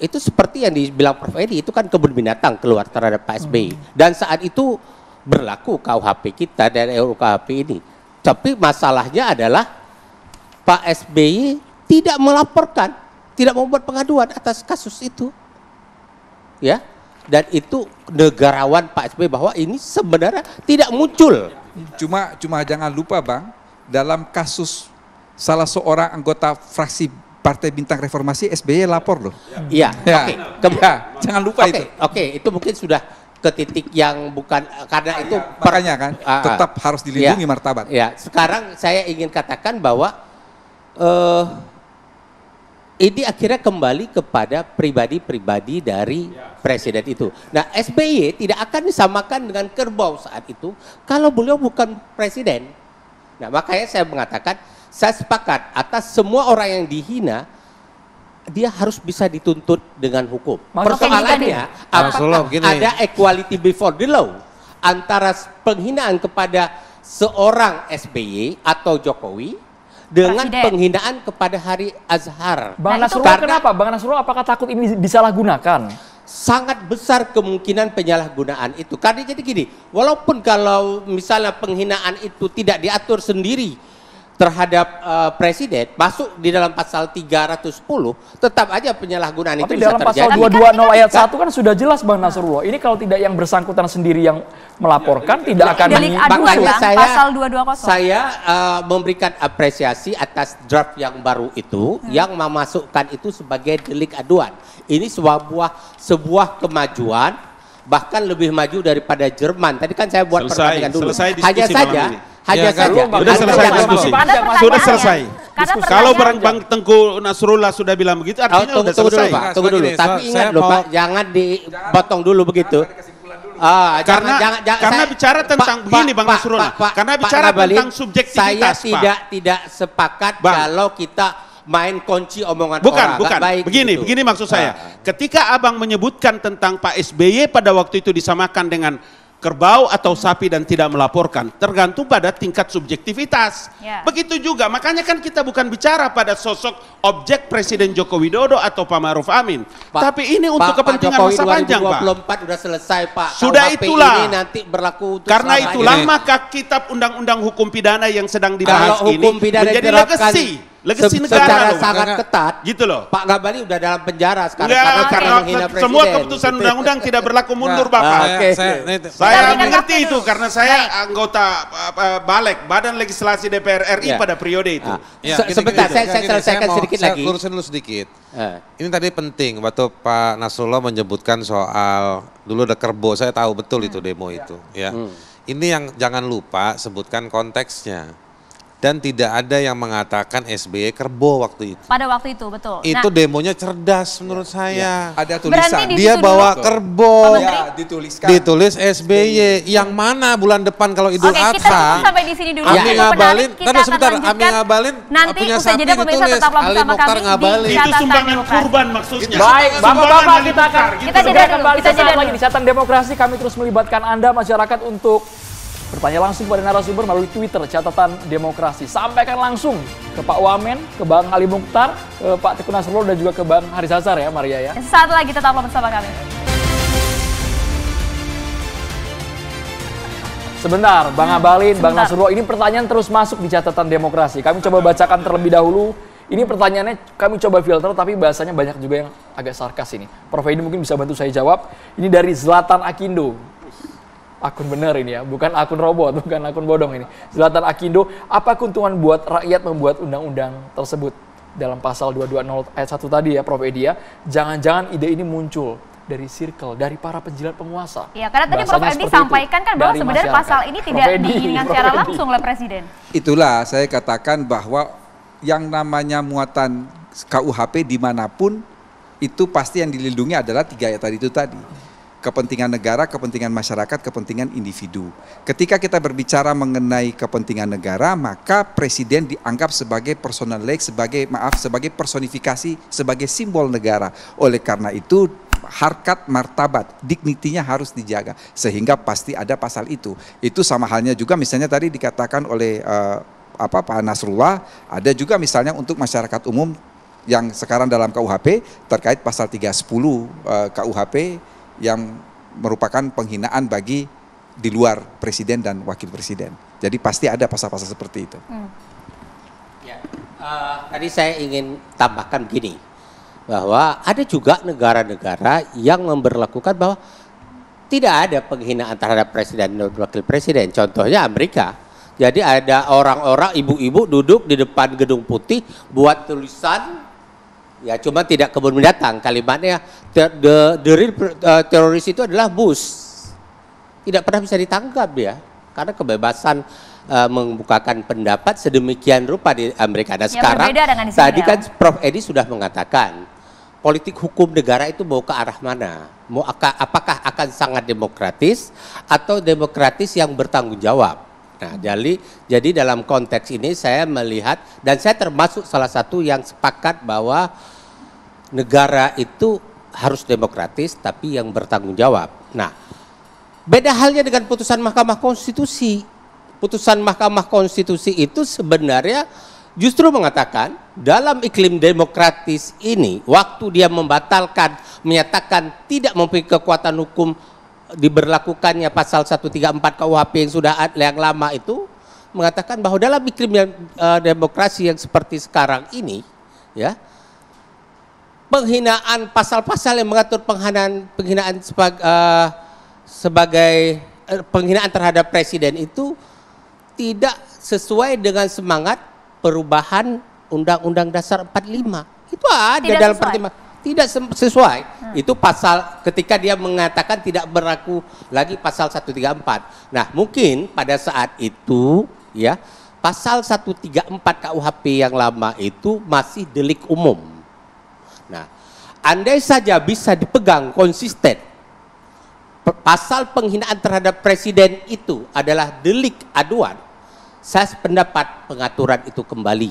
itu seperti yang dibilang Prof Edi itu kan kebun binatang keluar terhadap Pak SBY hmm. dan saat itu berlaku KUHP kita dan RUKHP ini. Tapi masalahnya adalah Pak SBY tidak melaporkan, tidak membuat pengaduan atas kasus itu. Ya. Dan itu negarawan Pak SBY bahwa ini sebenarnya tidak muncul. Cuma cuma jangan lupa Bang, dalam kasus salah seorang anggota fraksi Partai Bintang Reformasi SBY lapor loh. Iya. Ya. Oke. Okay. Ya, jangan lupa okay. itu. Oke, okay. itu mungkin sudah ke titik yang bukan karena itu ya, makanya kan uh, tetap harus iya. dilindungi ya, martabat. Iya, sekarang saya ingin katakan bahwa uh, ini akhirnya kembali kepada pribadi-pribadi dari ya. presiden itu. Nah, SBY tidak akan disamakan dengan kerbau saat itu kalau beliau bukan presiden. Nah, makanya saya mengatakan saya sepakat atas semua orang yang dihina dia harus bisa dituntut dengan hukum. Permasalahannya, Persoalannya apakah gini. ada equality before the law antara penghinaan kepada seorang SBY atau Jokowi dengan Presiden. penghinaan kepada Hari Azhar. Bang Nasrullah kenapa? Bang Nasrullah apakah takut ini disalahgunakan? Sangat besar kemungkinan penyalahgunaan itu. Karena jadi gini, walaupun kalau misalnya penghinaan itu tidak diatur sendiri terhadap uh, presiden masuk di dalam pasal 310 tetap aja penyalahgunaan itu dalam bisa pasal terjadi. 220 kan ayat 1 kan sudah jelas Bang Nasrullah. Ini kalau tidak yang bersangkutan sendiri yang melaporkan ya, tidak akan delik aduan saya pasal 220. Saya uh, memberikan apresiasi atas draft yang baru itu hmm. yang memasukkan itu sebagai delik aduan. Ini sebuah sebuah kemajuan bahkan lebih maju daripada Jerman. Tadi kan saya buat selesai, perbandingan dulu. Selesai hanya saja, hanya ya, saja. Sudah selesai diskusi. Sudah selesai. Kalau barang Bang Tengku Nasrullah sudah bilang begitu artinya oh, tunggu, sudah tunggu Dulu, Tunggu dulu. Tapi ingat loh Pak, jangan dipotong dulu begitu. Ah, karena jangan, jangan, karena saya, bicara tentang pa, begini Bang Nasrullah. Karena bicara tentang subjektivitas Saya tidak tidak sepakat kalau kita main kunci omongan bukan, orang. Bukan, bukan. Begini, gitu. begini maksud saya. Uh. Ketika Abang menyebutkan tentang Pak SBY pada waktu itu disamakan dengan kerbau atau sapi dan tidak melaporkan tergantung pada tingkat subjektivitas. Yeah. Begitu juga makanya kan kita bukan bicara pada sosok objek Presiden Joko Widodo atau Pak Maruf Amin. Pak, Tapi ini untuk pa, kepentingan Pak masa panjang, Pak. Pak sudah selesai, Pak. Sudah Kalau itulah. Ini nanti berlaku untuk Karena itulah ini. maka kitab Undang-Undang Hukum Pidana yang sedang dibahas ini menjadi menjadi legasi. Legasi Se negara secara loh. sangat karena, ketat. Gitu loh. Pak Gabali udah dalam penjara sekarang ya, karena karena menghina presiden. Semua keputusan undang-undang tidak berlaku mundur nah, Bapak. Nah, okay. Saya, saya, mengerti itu karena saya anggota uh, Balek, Badan Legislasi DPR RI ya. pada periode itu. nah. Ya, Se gini, sebentar, gini, saya, saya selesaikan mau, sedikit saya lagi. Saya urusin dulu sedikit. eh. Ini tadi penting waktu Pak Nasrullah menyebutkan soal dulu ada kerbo, saya tahu betul hmm. itu demo itu. Ya, hmm. ini yang jangan lupa sebutkan konteksnya dan tidak ada yang mengatakan SBY e kerbo waktu itu. Pada waktu itu betul. Itu nah, demonya cerdas menurut iya, iya. saya. Ya. Ada tulisan dia bawa dulu. kerbo. Ya, dituliskan. Ditulis SBY. SBY e. yang mana bulan depan kalau Idul Adha. Oke, kita sampai di sini dulu. Ya. ngabalin, tapi sebentar, Amin ngabalin nanti punya usai jeda pemirsa tetaplah bersama kami ngabalin. Itu sumbangan kurban maksudnya. Baik, Bapak-bapak kita akan kita jeda dulu. Kita jeda lagi di catatan demokrasi kami terus melibatkan Anda masyarakat untuk Bertanya langsung kepada narasumber melalui Twitter catatan demokrasi. Sampaikan langsung ke Pak Wamen, ke Bang Ali Mukhtar, ke Pak Teguh Nasrullah dan juga ke Bang Haris Azhar ya Maria ya. Saat lagi tetaplah bersama kami. Sebentar, Bang hmm, Abalin, Sebentar. Bang Nasrullah, ini pertanyaan terus masuk di catatan demokrasi. Kami coba bacakan terlebih dahulu. Ini pertanyaannya kami coba filter tapi bahasanya banyak juga yang agak sarkas ini. Prof ini mungkin bisa bantu saya jawab. Ini dari Zlatan Akindo akun benar ini ya, bukan akun robot, [laughs] bukan akun bodong ini. Zlatan Akindo, apa keuntungan buat rakyat membuat undang-undang tersebut? Dalam pasal 220 ayat 1 tadi ya Prof. Edia, ya, jangan-jangan ide ini muncul dari circle, dari para penjilat penguasa. Iya, karena tadi Prof. Edi sampaikan kan bahwa sebenarnya masyarakat. pasal ini tidak Prof. Edi, diinginkan secara langsung oleh Presiden. Itulah saya katakan bahwa yang namanya muatan KUHP dimanapun itu pasti yang dilindungi adalah tiga ayat tadi itu tadi kepentingan negara, kepentingan masyarakat, kepentingan individu. Ketika kita berbicara mengenai kepentingan negara, maka presiden dianggap sebagai personal leg, sebagai maaf, sebagai personifikasi, sebagai simbol negara. Oleh karena itu harkat martabat, dignitinya harus dijaga sehingga pasti ada pasal itu. Itu sama halnya juga misalnya tadi dikatakan oleh uh, apa Pak Nasrullah, ada juga misalnya untuk masyarakat umum yang sekarang dalam KUHP terkait pasal 310 uh, KUHP yang merupakan penghinaan bagi di luar presiden dan wakil presiden. Jadi pasti ada pasal-pasal seperti itu. Hmm. Ya, uh, tadi saya ingin tambahkan gini bahwa ada juga negara-negara yang memberlakukan bahwa tidak ada penghinaan terhadap presiden dan wakil presiden. Contohnya Amerika. Jadi ada orang-orang ibu-ibu duduk di depan gedung putih buat tulisan ya cuma tidak kebun binatang kalimatnya the, the, the real uh, teroris itu adalah bus tidak pernah bisa ditangkap ya karena kebebasan uh, membukakan pendapat sedemikian rupa di Amerika dan ya, sekarang tadi kan Prof Edi sudah mengatakan politik hukum negara itu mau ke arah mana mau apakah akan sangat demokratis atau demokratis yang bertanggung jawab Nah, hmm. jadi jadi dalam konteks ini saya melihat dan saya termasuk salah satu yang sepakat bahwa negara itu harus demokratis tapi yang bertanggung jawab. Nah, beda halnya dengan putusan Mahkamah Konstitusi. Putusan Mahkamah Konstitusi itu sebenarnya justru mengatakan dalam iklim demokratis ini waktu dia membatalkan menyatakan tidak mempunyai kekuatan hukum diberlakukannya pasal 134 KUHP yang sudah yang lama itu mengatakan bahwa dalam iklim yang, uh, demokrasi yang seperti sekarang ini ya penghinaan pasal-pasal yang mengatur penghinaan penghinaan eh, sebagai, uh, eh, sebagai uh, penghinaan terhadap presiden itu tidak sesuai dengan semangat perubahan Undang-Undang Dasar 45. Itu ada tidak dalam pertimbangan tidak sesuai. Hmm. Itu pasal ketika dia mengatakan tidak berlaku lagi pasal 134. Nah, mungkin pada saat itu ya pasal 134 KUHP yang lama itu masih delik umum andai saja bisa dipegang konsisten pasal penghinaan terhadap presiden itu adalah delik aduan saya pendapat pengaturan itu kembali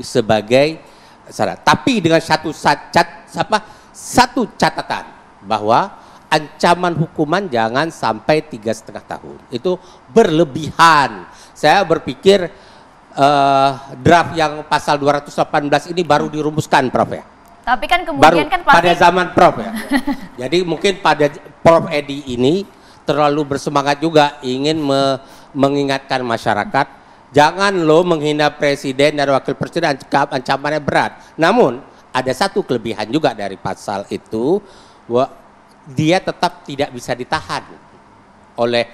sebagai eh, syarat tapi dengan satu cat apa satu catatan bahwa ancaman hukuman jangan sampai tiga setengah tahun itu berlebihan saya berpikir uh, draft yang pasal 218 ini baru dirumuskan Prof ya tapi kan kemudian Baru, kan pada zaman Prof ya. [laughs] Jadi mungkin pada Prof Edi ini terlalu bersemangat juga ingin me mengingatkan masyarakat jangan lo menghina presiden dan wakil presiden ancamannya berat. Namun ada satu kelebihan juga dari pasal itu dia tetap tidak bisa ditahan oleh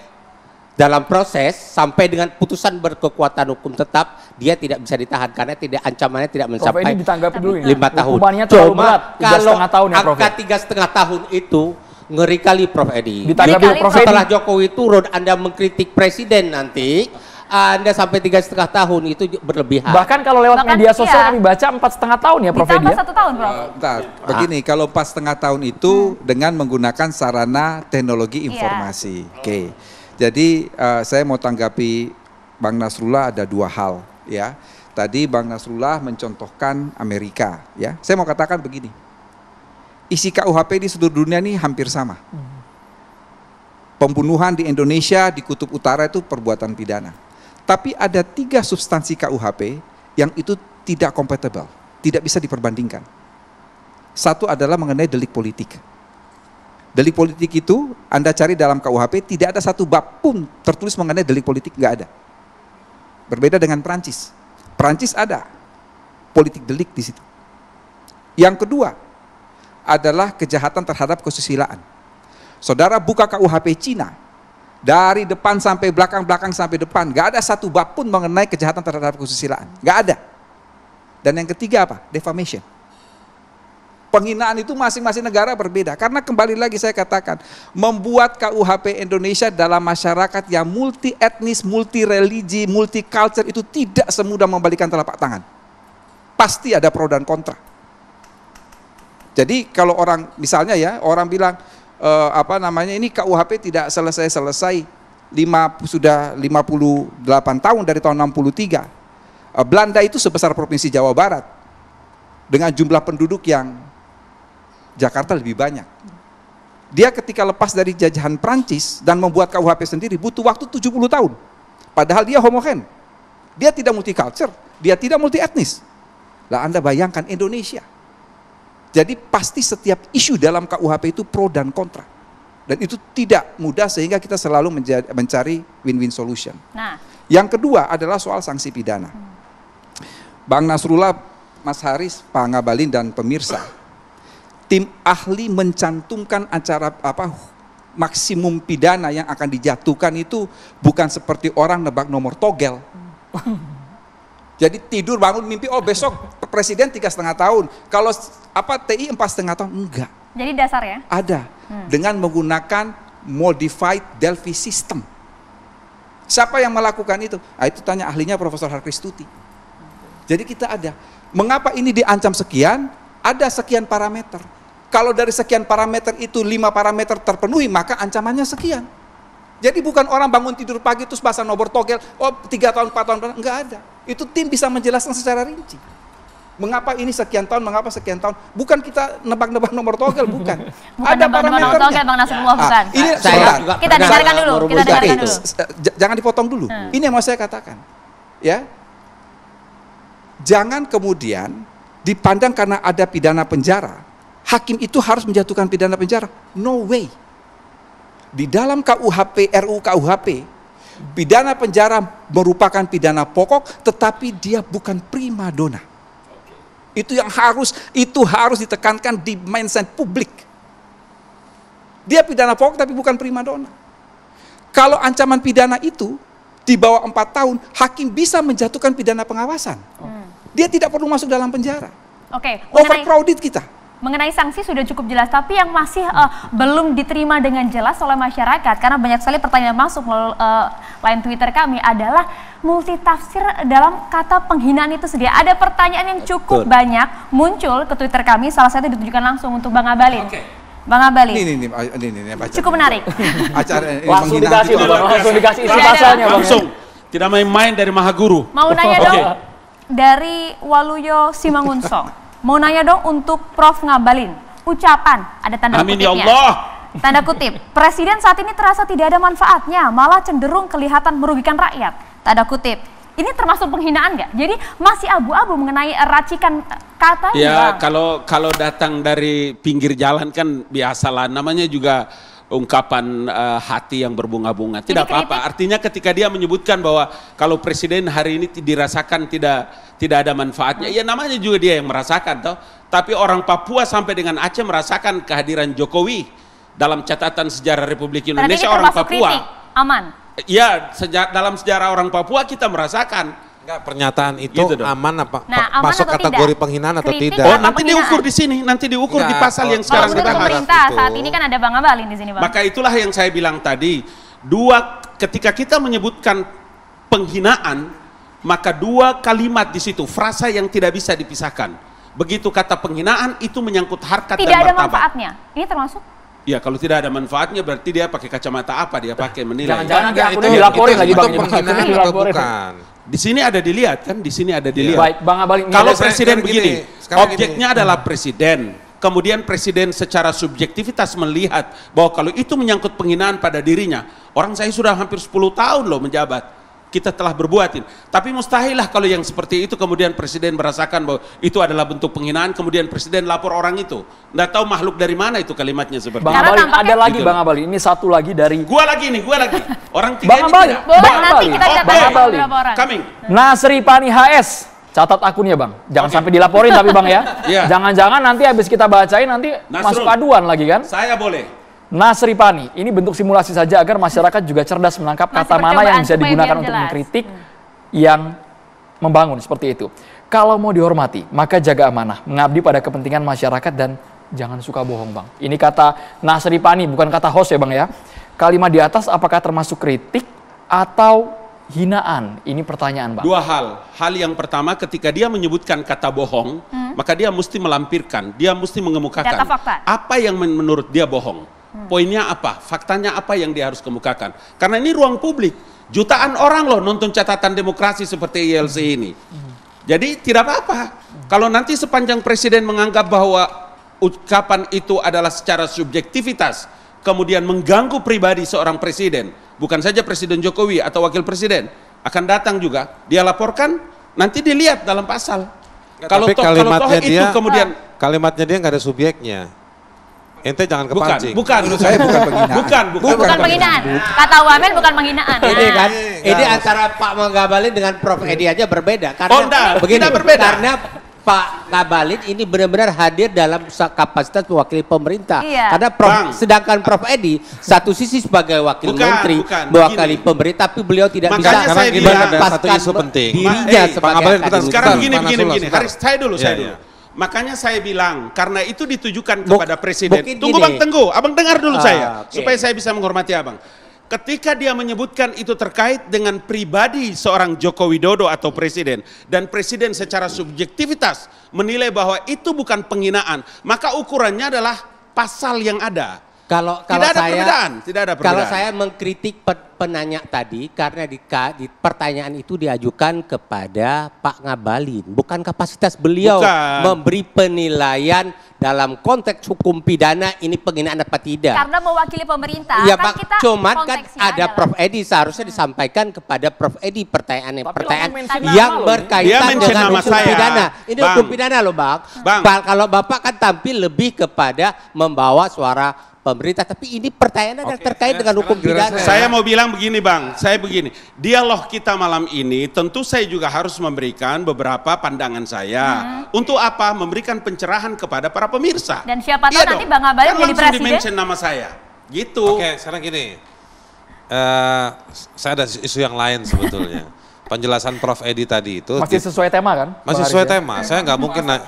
dalam proses sampai dengan putusan berkekuatan hukum tetap dia tidak bisa ditahan karena tidak ancamannya tidak mencapai Prof, ini ditanggapi dulu ya. lima tahun. Hukumannya terlalu Cuma berat, kalau tahun ya, Prof. Ya? angka tiga setengah tahun itu ngeri kali Prof Edi. Ditanggapi Prof Setelah Jokowi turun Anda mengkritik presiden nanti anda sampai tiga setengah tahun itu berlebihan. Bahkan kalau lewat Bahkan media iya. sosial iya. kami baca empat setengah tahun ya, Prof. Ditambah ya? satu tahun, Prof. Uh, eh, entah, begini, kalau pas setengah tahun itu hmm. dengan menggunakan sarana teknologi iya. informasi, yeah. oke. Okay jadi uh, saya mau tanggapi Bang Nasrullah ada dua hal ya. Tadi Bang Nasrullah mencontohkan Amerika ya. Saya mau katakan begini. Isi KUHP di seluruh dunia ini hampir sama. Pembunuhan di Indonesia di kutub utara itu perbuatan pidana. Tapi ada tiga substansi KUHP yang itu tidak kompatibel, tidak bisa diperbandingkan. Satu adalah mengenai delik politik Delik politik itu Anda cari dalam KUHP tidak ada satu bab pun tertulis mengenai delik politik nggak ada. Berbeda dengan Prancis. Prancis ada politik delik di situ. Yang kedua adalah kejahatan terhadap kesusilaan. Saudara buka KUHP Cina, dari depan sampai belakang, belakang sampai depan, nggak ada satu bab pun mengenai kejahatan terhadap kesusilaan, nggak ada. Dan yang ketiga apa? Defamation Penghinaan itu masing-masing negara berbeda. Karena kembali lagi saya katakan, membuat KUHP Indonesia dalam masyarakat yang multi etnis, multi religi, multi culture itu tidak semudah membalikan telapak tangan. Pasti ada pro dan kontra. Jadi kalau orang misalnya ya, orang bilang e, apa namanya ini KUHP tidak selesai-selesai. sudah 58 tahun dari tahun 63. Eh, Belanda itu sebesar provinsi Jawa Barat dengan jumlah penduduk yang Jakarta lebih banyak. Dia ketika lepas dari jajahan Prancis dan membuat KUHP sendiri butuh waktu 70 tahun. Padahal dia homogen. Dia tidak multicultural, dia tidak multi etnis. Lah Anda bayangkan Indonesia. Jadi pasti setiap isu dalam KUHP itu pro dan kontra. Dan itu tidak mudah sehingga kita selalu mencari win-win solution. Nah. Yang kedua adalah soal sanksi pidana. Hmm. Bang Nasrullah, Mas Haris, Pak Ngabalin, dan pemirsa tim ahli mencantumkan acara apa maksimum pidana yang akan dijatuhkan itu bukan seperti orang nebak nomor togel. [laughs] Jadi tidur bangun mimpi oh besok presiden tiga setengah tahun. Kalau apa TI empat setengah tahun enggak. Jadi dasar ya? Ada hmm. dengan menggunakan modified Delphi system. Siapa yang melakukan itu? Nah, itu tanya ahlinya Profesor Harkristuti. Jadi kita ada. Mengapa ini diancam sekian? Ada sekian parameter. Kalau dari sekian parameter itu lima parameter terpenuhi, maka ancamannya sekian. Jadi bukan orang bangun tidur pagi terus bahasa nomor togel, oh tiga tahun, empat tahun, enggak ada. Itu tim bisa menjelaskan secara rinci. Mengapa ini sekian tahun, mengapa sekian tahun? Bukan kita nebak-nebak nomor togel, bukan. [laughs] bukan Ada -nebak Nomor togel, Bang Nasrullah, nah, bukan. Ini saya juga kita pernah. dengarkan dulu, kita dengarkan dulu. Eh, jangan dipotong dulu. Hmm. Ini yang mau saya katakan. Ya. Jangan kemudian dipandang karena ada pidana penjara hakim itu harus menjatuhkan pidana penjara. No way. Di dalam KUHP, RUU KUHP, pidana penjara merupakan pidana pokok tetapi dia bukan prima dona. Itu yang harus itu harus ditekankan di mindset publik. Dia pidana pokok tapi bukan prima dona. Kalau ancaman pidana itu di bawah 4 tahun, hakim bisa menjatuhkan pidana pengawasan. Hmm. Dia tidak perlu masuk dalam penjara. Oke, okay, overcrowded kita mengenai sanksi sudah cukup jelas, tapi yang masih uh, belum diterima dengan jelas oleh masyarakat karena banyak sekali pertanyaan masuk melalui uh, line Twitter kami adalah multitafsir dalam kata penghinaan itu sendiri. Ada pertanyaan yang cukup Betul. banyak muncul ke Twitter kami, salah satu ditujukan langsung untuk Bang Abalin. Okay. Bang Abalin. Ini ini ini, ini, ini Cukup menarik. [laughs] Acara ini langsung dikasih, gitu. bang, langsung dikasih isi pasalnya, Langsung. Tidak main-main dari Mahaguru. Mau nanya dong. Okay. Dari Waluyo Simangunsong. Mau nanya dong untuk Prof Ngabalin, ucapan ada tanda Amin ya kutipnya. ya Allah. Tanda kutip, presiden saat ini terasa tidak ada manfaatnya, malah cenderung kelihatan merugikan rakyat. Tanda kutip, ini termasuk penghinaan nggak? Jadi masih abu-abu mengenai racikan eh, kata Ya bang. kalau kalau datang dari pinggir jalan kan biasalah, namanya juga ungkapan uh, hati yang berbunga-bunga. Tidak apa-apa. Artinya ketika dia menyebutkan bahwa kalau presiden hari ini dirasakan tidak tidak ada manfaatnya. Ya namanya juga dia yang merasakan toh. Tapi orang Papua sampai dengan Aceh merasakan kehadiran Jokowi dalam catatan sejarah Republik Indonesia orang Papua. Kritik. Aman. Iya, seja dalam sejarah orang Papua kita merasakan Enggak, pernyataan itu gitu aman apa nah, aman masuk kategori tidak? penghinaan atau Kritik tidak? Oh, nanti penghinaan? diukur di sini, nanti diukur Enggak, di pasal oh, yang sekarang kita bahas. Gitu. saat ini kan ada Bang Abalin di sini, Bang. Maka itulah yang saya bilang tadi, dua ketika kita menyebutkan penghinaan maka dua kalimat di situ frasa yang tidak bisa dipisahkan begitu kata penghinaan itu menyangkut harkat tidak dan martabat tidak ada manfaatnya ini termasuk Ya kalau tidak ada manfaatnya berarti dia pakai kacamata apa dia pakai menilai. Jangan-jangan itu, dilaporin lagi bang. penghinaan iya, atau bukan? Di sini ada dilihat kan, di sini ada iya. dilihat. Baik, Bang Abalin. Kalau presiden begini, gini, objeknya adalah presiden. Kemudian presiden secara subjektivitas melihat bahwa kalau itu menyangkut penghinaan pada dirinya, orang saya sudah hampir 10 tahun loh menjabat kita telah berbuat ini. Tapi mustahilah kalau yang seperti itu kemudian presiden merasakan bahwa itu adalah bentuk penghinaan, kemudian presiden lapor orang itu. Nggak tahu makhluk dari mana itu kalimatnya seperti Bang Abali, ada lagi gitu. Bang Abali, ini satu lagi dari... Gua lagi nih, gua lagi. Orang tiga Bang Abali, tidak. Boleh, Bang Abali. Kita okay. Bang Abali. Coming. Nasri Pani HS. Catat akunnya bang, jangan okay. sampai dilaporin tapi bang ya. Iya. Jangan-jangan yeah. nanti habis kita bacain nanti Nasrul, masuk aduan lagi kan? Saya boleh. Nasri Pani, ini bentuk simulasi saja agar masyarakat juga cerdas menangkap Masih kata mana yang bisa digunakan untuk mengkritik hmm. yang membangun seperti itu. Kalau mau dihormati, maka jaga amanah, mengabdi pada kepentingan masyarakat dan jangan suka bohong, Bang. Ini kata Nasri Pani, bukan kata host ya, Bang ya. Kalimat di atas apakah termasuk kritik atau hinaan? Ini pertanyaan, Bang. Dua hal. Hal yang pertama ketika dia menyebutkan kata bohong, hmm. maka dia mesti melampirkan, dia mesti mengemukakan apa yang menurut dia bohong. Hmm. Poinnya apa? Faktanya apa yang dia harus kemukakan? Karena ini ruang publik. Jutaan orang loh nonton catatan demokrasi seperti ILC hmm. ini. Jadi tidak apa-apa. Hmm. Kalau nanti sepanjang presiden menganggap bahwa ucapan itu adalah secara subjektivitas, kemudian mengganggu pribadi seorang presiden, bukan saja presiden Jokowi atau wakil presiden, akan datang juga, dia laporkan, nanti dilihat dalam pasal. Kalau toh, kalau toh itu dia, kemudian kalimatnya dia nggak ada subjeknya. Ente jangan kepancing. Bukan, bukan. saya bukan penghinaan. Bukan, bukan. Bukan, bukan penghinaan. Kata Wamel bukan penghinaan. Ini iya. kan, iya, ini iya. antara Pak Manggabalin dengan Prof Edi aja berbeda. Karena Onda, begini, kita berbeda. Karena Pak Ngabalin ini benar-benar hadir dalam kapasitas mewakili pemerintah. Iya. Karena Prof, Bang. sedangkan Prof Edi satu sisi sebagai wakil bukan, menteri bukan, mewakili begini. pemerintah, tapi beliau tidak Makanya bisa saya bilang, ada satu isu penting. Dirinya eh, sebagai Pak Ngabalin, sekarang begini, begini, begini. Haris, saya dulu, saya dulu Makanya saya bilang, karena itu ditujukan kepada Buk, presiden. Tunggu Bang Tenggu, Abang dengar dulu ah, saya okay. supaya saya bisa menghormati Abang. Ketika dia menyebutkan itu terkait dengan pribadi seorang Joko Widodo atau presiden dan presiden secara subjektivitas menilai bahwa itu bukan penghinaan, maka ukurannya adalah pasal yang ada. Kalau kalau tidak ada saya perbedaan, tidak ada perbedaan. Kalau saya mengkritik penanya tadi karena di, di pertanyaan itu diajukan kepada Pak Ngabalin, bukan kapasitas beliau bukan. memberi penilaian dalam konteks hukum pidana ini penghinaan apa tidak. Karena mewakili pemerintah. Ya, kan Pak, kita cuman kan ada adalah. Prof Edi seharusnya hmm. disampaikan kepada Prof Edi pertanyaan yang pertanyaan yang berkaitan dengan hukum saya. pidana. Ini bang. hukum pidana loh, Bang. bang. Kalau Bapak kan tampil lebih kepada membawa suara pemerintah, tapi ini pertanyaan okay, terkait saya, dengan hukum pidana. Saya mau bilang begini Bang, saya begini, dialog kita malam ini tentu saya juga harus memberikan beberapa pandangan saya. Hmm. Untuk apa? Memberikan pencerahan kepada para pemirsa. Dan siapa tahu iya nanti Bang Abalin kan jadi presiden. dimention nama saya. Gitu. Oke, okay, sekarang gini, uh, saya ada isu yang lain sebetulnya. [laughs] penjelasan Prof Edi tadi itu masih sesuai tema kan? Masih sesuai ya? tema. Saya nggak mungkin na-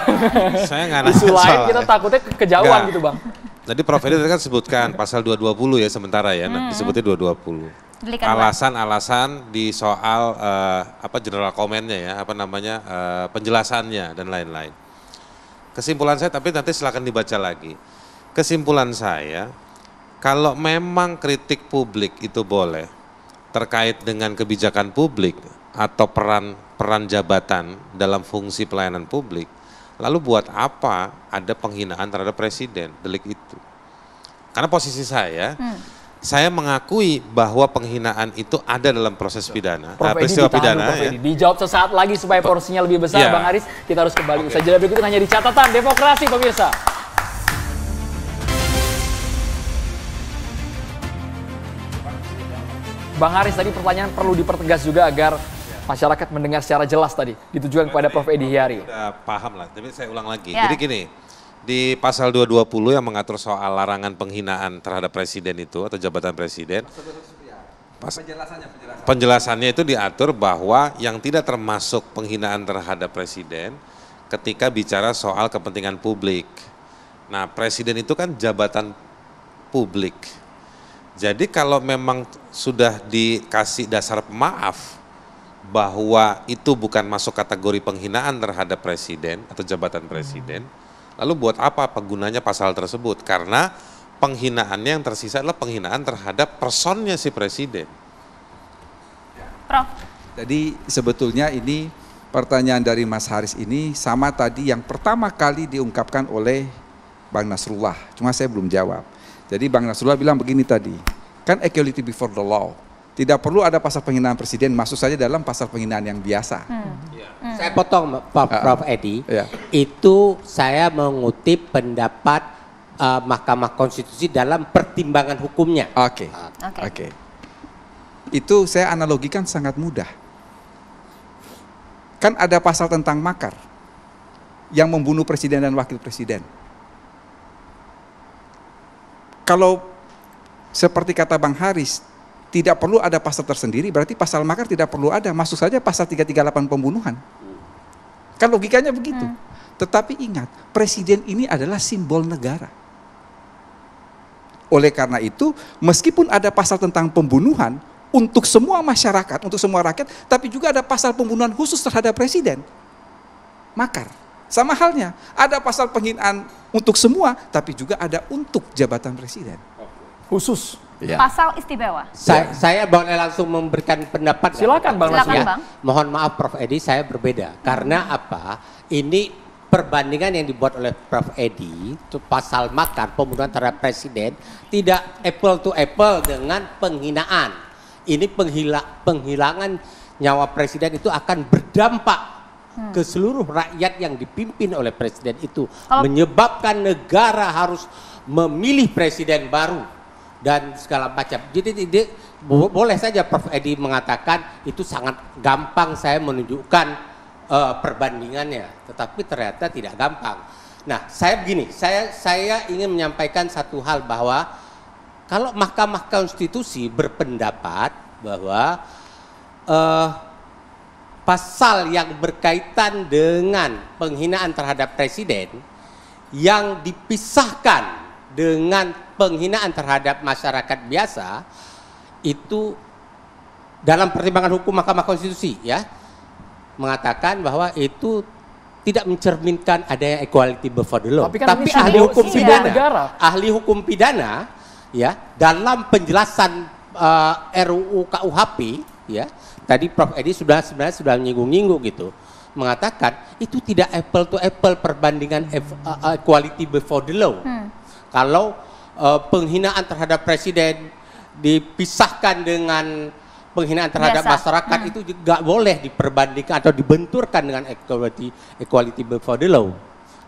[laughs] saya nggak Isu lain kita ya. takutnya kejauhan gak. gitu bang. Jadi Prof Edi tadi kan sebutkan pasal 220 ya sementara ya, nah, hmm. disebutnya 220. Alasan-alasan di soal uh, apa general komennya ya, apa namanya uh, penjelasannya dan lain-lain. Kesimpulan saya tapi nanti silakan dibaca lagi. Kesimpulan saya kalau memang kritik publik itu boleh, terkait dengan kebijakan publik atau peran peran jabatan dalam fungsi pelayanan publik, lalu buat apa ada penghinaan terhadap presiden delik itu? Karena posisi saya, hmm. saya mengakui bahwa penghinaan itu ada dalam proses pidana, Prof. Nah, peristiwa ditahan, pidana. Prof. Ya. Dijawab sesaat lagi supaya porsinya lebih besar, ya. Bang Aris. Kita harus kembali okay. usai jeda berikut hanya di catatan demokrasi pemirsa. Bang Haris tadi pertanyaan perlu dipertegas juga agar masyarakat mendengar secara jelas tadi ditujukan kepada Prof Edi Hiari. paham lah, tapi saya ulang lagi. Ya. Jadi gini, di pasal 220 yang mengatur soal larangan penghinaan terhadap presiden itu atau jabatan presiden. Pas, penjelasannya, penjelasannya. penjelasannya itu diatur bahwa yang tidak termasuk penghinaan terhadap presiden ketika bicara soal kepentingan publik. Nah, presiden itu kan jabatan publik jadi kalau memang sudah dikasih dasar pemaaf bahwa itu bukan masuk kategori penghinaan terhadap presiden atau jabatan presiden, hmm. lalu buat apa penggunanya pasal tersebut? Karena penghinaannya yang tersisa adalah penghinaan terhadap personnya si presiden. Prof. Jadi sebetulnya ini pertanyaan dari Mas Haris ini sama tadi yang pertama kali diungkapkan oleh Bang Nasrullah, cuma saya belum jawab jadi Bang Nasrullah bilang begini tadi, kan equality before the law. Tidak perlu ada pasal penghinaan presiden, masuk saja dalam pasal penghinaan yang biasa. Hmm. Yeah. Hmm. Saya potong Prof. Uh, Prof. Edi, yeah. itu saya mengutip pendapat uh, Mahkamah Konstitusi dalam pertimbangan hukumnya. Oke, okay. Ah. oke. Okay. Okay. Itu saya analogikan sangat mudah. Kan ada pasal tentang makar yang membunuh presiden dan wakil presiden kalau seperti kata Bang Haris, tidak perlu ada pasal tersendiri, berarti pasal makar tidak perlu ada. Masuk saja pasal 338 pembunuhan. Kan logikanya begitu. Hmm. Tetapi ingat, presiden ini adalah simbol negara. Oleh karena itu, meskipun ada pasal tentang pembunuhan untuk semua masyarakat, untuk semua rakyat, tapi juga ada pasal pembunuhan khusus terhadap presiden. Makar. Sama halnya, ada pasal penghinaan untuk semua, tapi juga ada untuk jabatan presiden. Khusus. Ya. Pasal istimewa. Saya, saya boleh langsung memberikan pendapat. Silakan Bang. Silakan, ya. Bang. Mohon maaf Prof Edi, saya berbeda. Karena hmm. apa? Ini perbandingan yang dibuat oleh Prof Edi itu pasal makar pembunuhan terhadap presiden tidak apple to apple dengan penghinaan. Ini penghila, penghilangan nyawa presiden itu akan berdampak Hmm. ke seluruh rakyat yang dipimpin oleh presiden itu Kalau... menyebabkan negara harus memilih presiden baru dan segala macam. Jadi tidak boleh saja Prof Edi mengatakan itu sangat gampang saya menunjukkan uh, perbandingannya, tetapi ternyata tidak gampang. Nah, saya begini, saya saya ingin menyampaikan satu hal bahwa kalau Mahkamah Konstitusi berpendapat bahwa uh, pasal yang berkaitan dengan penghinaan terhadap presiden yang dipisahkan dengan penghinaan terhadap masyarakat biasa itu dalam pertimbangan hukum Mahkamah Konstitusi ya mengatakan bahwa itu tidak mencerminkan adanya equality before the law. Tapi, kan Tapi ahli hukum pidana, negara. ahli hukum pidana ya dalam penjelasan uh, eh, RUU KUHP ya tadi Prof Edi sudah sebenarnya sudah nyinggung-nyinggung gitu mengatakan itu tidak apple to apple perbandingan equality before the law. Hmm. Kalau uh, penghinaan terhadap presiden dipisahkan dengan penghinaan terhadap Biasa. masyarakat hmm. itu juga boleh diperbandingkan atau dibenturkan dengan equality equality before the law.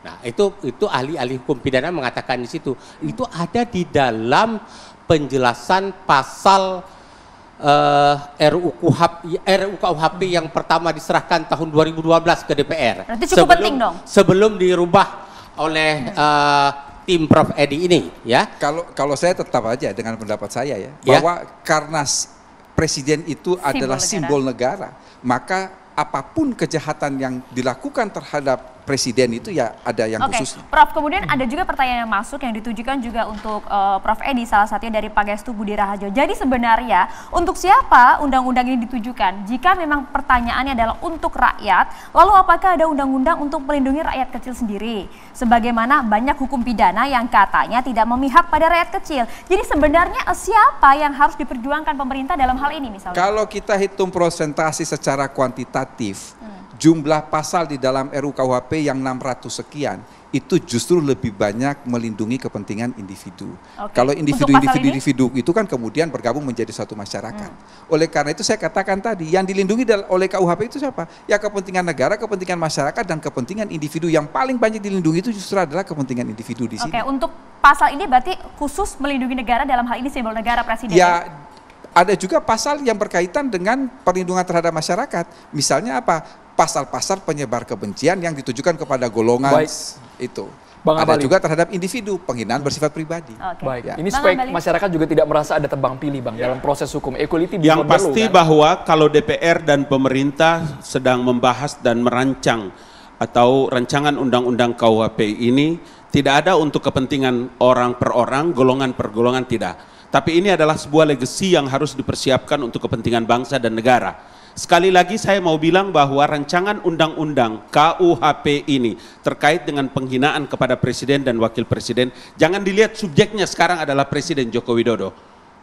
Nah, itu itu ahli-ahli hukum pidana mengatakan di situ. Itu ada di dalam penjelasan pasal uh, eh, RUU KUHP, RUU KUHP yang pertama diserahkan tahun 2012 ke DPR. Berarti cukup sebelum, penting dong. Sebelum dirubah oleh uh, tim Prof Edi ini, ya. Kalau kalau saya tetap aja dengan pendapat saya ya, ya. bahwa karena presiden itu simbol adalah simbol negara, maka apapun kejahatan yang dilakukan terhadap presiden itu ya ada yang okay. khusus. Prof, kemudian ada juga pertanyaan yang masuk yang ditujukan juga untuk uh, Prof Edi salah satunya dari Gestu Budi Rahajo. Jadi sebenarnya untuk siapa undang-undang ini ditujukan? Jika memang pertanyaannya adalah untuk rakyat, lalu apakah ada undang-undang untuk melindungi rakyat kecil sendiri? Sebagaimana banyak hukum pidana yang katanya tidak memihak pada rakyat kecil. Jadi sebenarnya eh, siapa yang harus diperjuangkan pemerintah dalam hal ini misalnya? Kalau kita hitung prosentasi secara kuantitatif, hmm jumlah pasal di dalam RUKUHP yang 600 sekian itu justru lebih banyak melindungi kepentingan individu. Okay. Kalau individu-individu individu itu kan kemudian bergabung menjadi satu masyarakat. Hmm. Oleh karena itu saya katakan tadi yang dilindungi oleh KUHP itu siapa? Ya kepentingan negara, kepentingan masyarakat dan kepentingan individu yang paling banyak dilindungi itu justru adalah kepentingan individu di sini. Oke, okay. untuk pasal ini berarti khusus melindungi negara dalam hal ini simbol negara presiden. ya? ada juga pasal yang berkaitan dengan perlindungan terhadap masyarakat. Misalnya apa? pasal-pasal penyebar kebencian yang ditujukan kepada golongan Baik. itu. Bang ada juga terhadap individu penghinaan bersifat pribadi. Okay. Baik. Ya. Ini supaya masyarakat juga tidak merasa ada tebang pilih, Bang, ya. dalam proses hukum equality. Yang pasti kan? bahwa kalau DPR dan pemerintah sedang membahas dan merancang atau rancangan undang-undang KUHP ini tidak ada untuk kepentingan orang per orang, golongan per golongan tidak. Tapi ini adalah sebuah legasi yang harus dipersiapkan untuk kepentingan bangsa dan negara Sekali lagi saya mau bilang bahwa rancangan undang-undang KUHP ini terkait dengan penghinaan kepada presiden dan wakil presiden, jangan dilihat subjeknya sekarang adalah Presiden Joko Widodo.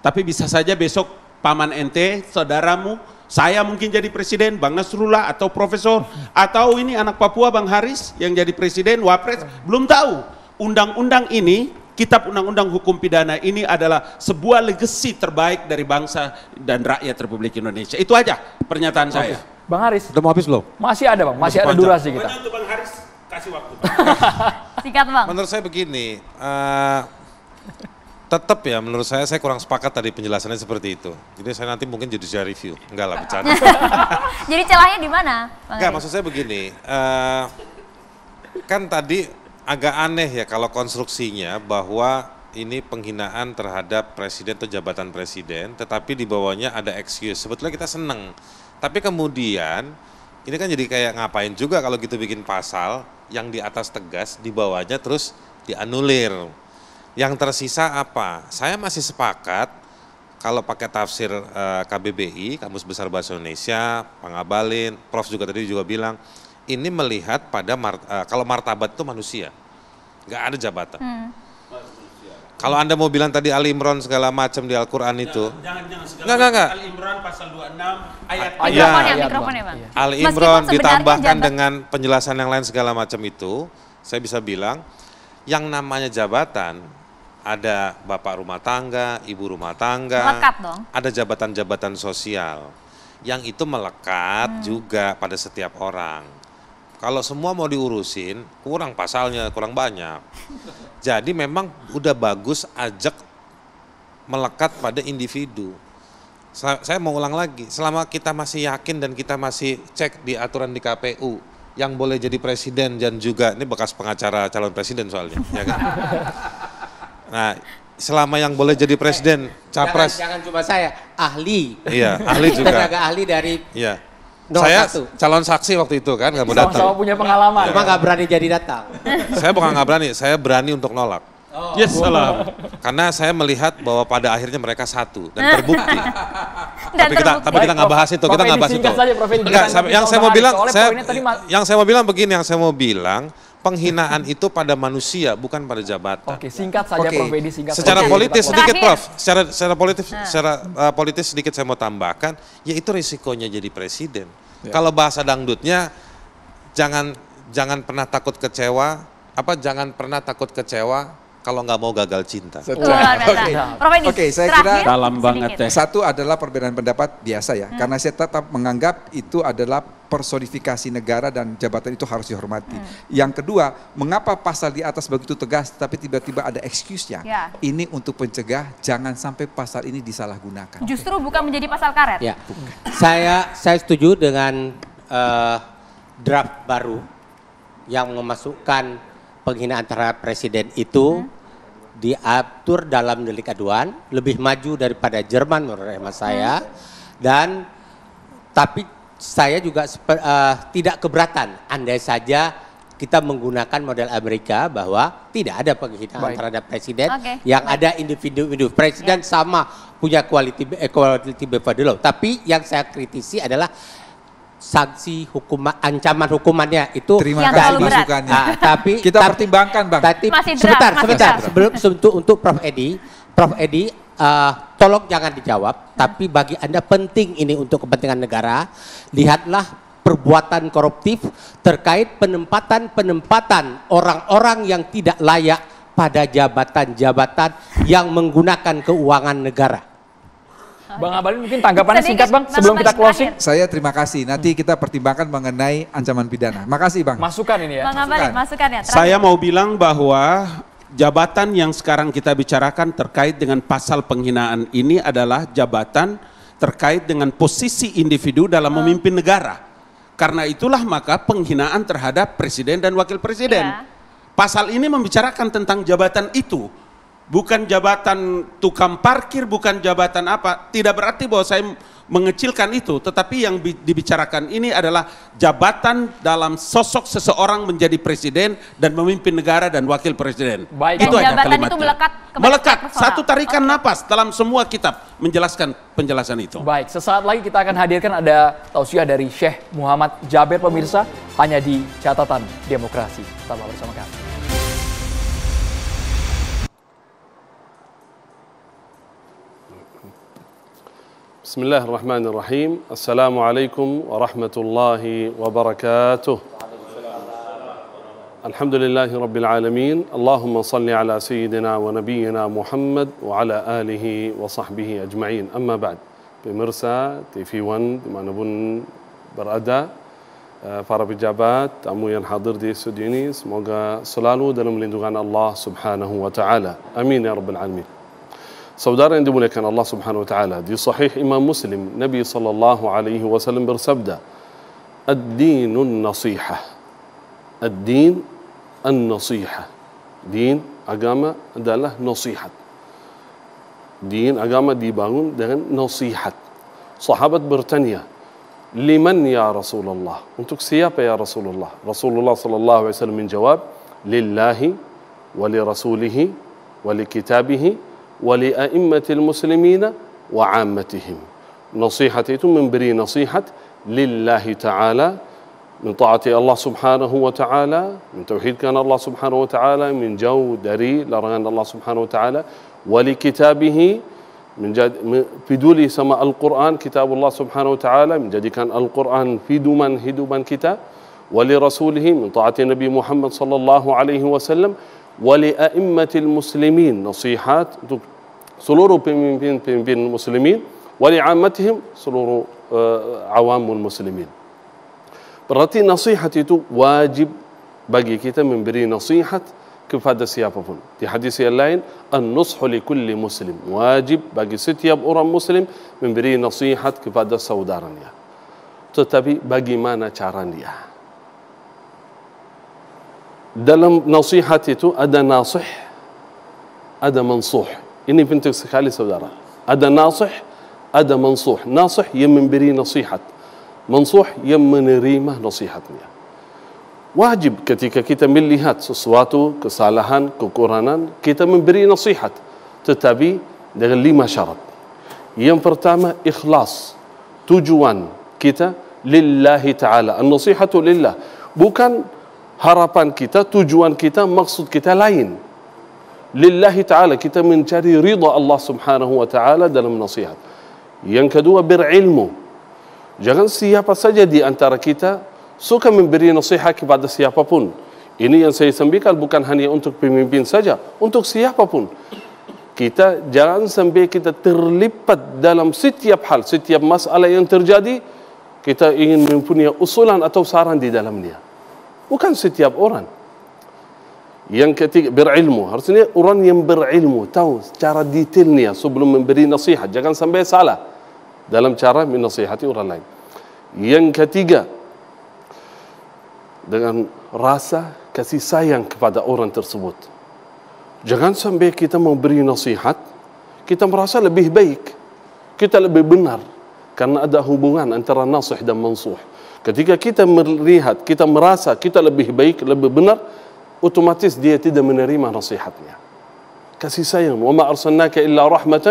Tapi bisa saja besok paman NT saudaramu, saya mungkin jadi presiden, Bang Nasrullah atau profesor, atau ini anak Papua Bang Haris yang jadi presiden, wapres, belum tahu. Undang-undang ini Kitab Undang-Undang Hukum Pidana ini adalah sebuah legasi terbaik dari bangsa dan rakyat Republik Indonesia. Itu aja pernyataan saya. Bang Haris. Udah mau habis loh? Masih ada Bang, masih, masih ada durasi kita. Banyak Bang Haris kasih waktu. [laughs] Singkat Bang. Menurut saya begini, uh, eh, tetap ya menurut saya saya kurang sepakat tadi penjelasannya seperti itu. Jadi saya nanti mungkin jadi saya review. Enggak lah bicara. [laughs] Jadi celahnya di mana? Enggak, maksud saya begini, uh, kan tadi agak aneh ya kalau konstruksinya bahwa ini penghinaan terhadap presiden atau jabatan presiden, tetapi di bawahnya ada excuse. Sebetulnya kita seneng, tapi kemudian ini kan jadi kayak ngapain juga kalau gitu bikin pasal yang di atas tegas, di bawahnya terus dianulir. Yang tersisa apa? Saya masih sepakat kalau pakai tafsir eh, KBBI, Kamus Besar Bahasa Indonesia, Pangabalin, Prof juga tadi juga bilang, ini melihat pada mart, uh, eh, kalau martabat itu manusia, nggak ada jabatan. Hmm. Kalau anda mau bilang tadi Ali Imran segala macam di Al-Quran itu, jangan, jangan, jangan nggak nggak nggak. Ali Imran pasal 26 ayat. Ah, iya, mikrofonnya, ya, ya, mikrofonnya bang. Iya. Ali Imran ditambahkan dengan penjelasan yang lain segala macam itu, saya bisa bilang yang namanya jabatan ada bapak rumah tangga, ibu rumah tangga, melekat dong. ada jabatan-jabatan sosial yang itu melekat hmm. juga pada setiap orang kalau semua mau diurusin, kurang pasalnya, kurang banyak. Jadi memang udah bagus ajak melekat pada individu. Saya mau ulang lagi, selama kita masih yakin dan kita masih cek di aturan di KPU yang boleh jadi presiden dan juga ini bekas pengacara calon presiden soalnya, ya kan? Nah, selama yang boleh jadi presiden, capres. Jangan, jangan cuma saya, ahli. Iya, ahli juga. ahli dari iya saya calon saksi waktu itu kan nggak mau datang. Sama punya pengalaman. Cuma nggak berani jadi datang. [laughs] saya bukan nggak berani, saya berani untuk nolak. Oh. Yes, salam. Karena saya melihat bahwa pada akhirnya mereka satu dan terbukti. [laughs] dan tapi kita terbukti. tapi kita nggak bahas itu, kita nggak bahas itu. Saja, Prof. Enggak, yang saya mau bilang, saya, yang saya mau bilang begini, yang saya mau bilang penghinaan itu pada manusia bukan pada jabatan. Oke, singkat saja Oke. Prof Edi singkat. Secara saja. politis sedikit Prof, secara secara politis nah. secara uh, politis sedikit saya mau tambahkan, yaitu risikonya jadi presiden. Ya. Kalau bahasa dangdutnya jangan jangan pernah takut kecewa, apa jangan pernah takut kecewa kalau nggak mau gagal cinta. Oke, okay. okay, saya kira dalam banget. Ya. Satu adalah perbedaan pendapat biasa ya, hmm. karena saya tetap menganggap itu adalah personifikasi negara dan jabatan itu harus dihormati. Hmm. Yang kedua, mengapa pasal di atas begitu tegas tapi tiba-tiba ada excuse-nya? Ya. Ini untuk pencegah jangan sampai pasal ini disalahgunakan. Justru okay. bukan menjadi pasal karet. Ya. saya saya setuju dengan uh, draft baru yang memasukkan penghinaan terhadap presiden itu hmm diatur dalam delik aduan lebih maju daripada Jerman menurut hemat saya hmm. dan tapi saya juga uh, tidak keberatan andai saja kita menggunakan model Amerika bahwa tidak ada penghinaan Baik. terhadap presiden okay. yang Baik. ada individu-individu. Presiden yeah. sama punya quality equality eh, before the law. Tapi yang saya kritisi adalah sanksi hukuman ancaman hukumannya itu terima kasih masukannya. Nah, tapi kita tapi, pertimbangkan Bang. Tapi sebentar, sebentar sebelum untuk Prof Edi, Prof Edi uh, tolong jangan dijawab, tapi bagi Anda penting ini untuk kepentingan negara, lihatlah perbuatan koruptif terkait penempatan-penempatan orang-orang yang tidak layak pada jabatan-jabatan yang menggunakan keuangan negara. Bang Abalin mungkin tanggapannya singkat Bang sebelum kita closing. Saya terima kasih. Nanti kita pertimbangkan mengenai ancaman pidana. Makasih Bang. Masukan ini ya. Bang Abalin, masukan ya. Saya mau bilang bahwa jabatan yang sekarang kita bicarakan terkait dengan pasal penghinaan ini adalah jabatan terkait dengan posisi individu dalam ah. memimpin negara. Karena itulah maka penghinaan terhadap presiden dan wakil presiden. Yeah. Pasal ini membicarakan tentang jabatan itu bukan jabatan tukang parkir, bukan jabatan apa. Tidak berarti bahwa saya mengecilkan itu, tetapi yang dibicarakan ini adalah jabatan dalam sosok seseorang menjadi presiden dan memimpin negara dan wakil presiden. Baik, itu dan jabatan kalimatnya. itu melekat. Melekat. Satu tarikan okay. napas dalam semua kitab menjelaskan penjelasan itu. Baik, sesaat lagi kita akan hadirkan ada tausiah dari Syekh Muhammad Jaber pemirsa hanya di catatan demokrasi. Tetap bersama kami. بسم الله الرحمن الرحيم السلام عليكم ورحمة الله وبركاته الحمد لله رب العالمين اللهم صل على سيدنا ونبينا محمد وعلى آله وصحبه أجمعين أما بعد بمرسى تي في ون دمانبون برأدا فارب الجابات أمويان حاضر دي سودينيس موغا سلالو دلم لندغان الله سبحانه وتعالى أمين يا رب العالمين سودار عندما كان الله سبحانه وتعالى دي صحيح إمام مسلم نبي صلى الله عليه وسلم برسبدا الدين النصيحة الدين النصيحة دين أقامة داله نصيحة دين أقامة دي باون دين نصيحة صحابة برتانيا لمن يا رسول الله أنتك سيابة يا رسول الله رسول الله صلى الله عليه وسلم من جواب لله ولرسوله ولكتابه ولأئمة المسلمين وعامتهم نصيحتي بري نصيحة لله تعالى من طاعة الله سبحانه وتعالى من توحيد كان الله سبحانه وتعالى من جو دري لرغان الله سبحانه وتعالى ولكتابه من جد في دولي سما القرآن كتاب الله سبحانه وتعالى من جد كان القرآن في دوما هدوما كتاب ولرسوله من طاعة النبي محمد صلى الله عليه وسلم ولأئمة المسلمين نصيحات سلور بين بين بين بين المسلمين ولعامتهم سلور آه، عوام المسلمين برتي نصيحتي تو واجب باقي كيتا من بري نصيحة كيف هذا سيافون في حديث اللاين النصح لكل مسلم واجب باقي ستي أورا مسلم من بري نصيحة كيف هذا سودارنيا تتبي باقي ما نتشارنيا دلم نصيحتي تو أدا ناصح أدا منصوح إني في انتكس خالي سودارا هذا ناصح هذا منصوح ناصح يمن بري نصيحة منصوح يمن ريمة نصيحة ميا واجب كتيكا كيتا ملي هات سواتو كصالحان كوكورانان كيتا من بري نصيحة تتابي دغلي ما شرط يم فرتامة إخلاص تجوان كيتا لله تعالى النصيحة لله بوكان هربان كيتا تجوان كيتا مقصود كيتا لاين lillahi ta'ala kita mencari ridha Allah subhanahu wa ta'ala dalam nasihat yang kedua berilmu jangan siapa saja di antara kita suka memberi nasihat kepada siapapun ini yang saya sampaikan bukan hanya untuk pemimpin saja untuk siapapun kita jangan sampai kita terlipat dalam setiap hal setiap masalah yang terjadi kita ingin mempunyai usulan atau saran di dalamnya bukan setiap orang yang ketiga berilmu, harusnya orang yang berilmu tahu cara detailnya sebelum memberi nasihat, jangan sampai salah dalam cara menasihati orang lain. Yang ketiga dengan rasa kasih sayang kepada orang tersebut. Jangan sampai kita memberi nasihat, kita merasa lebih baik, kita lebih benar karena ada hubungan antara nasih dan mansuh. Ketika kita melihat, kita merasa kita lebih baik, lebih benar, اوتوماتيس دي تدا من ريما نصيحتنا كسيسيا وما ارسلناك الا رحمه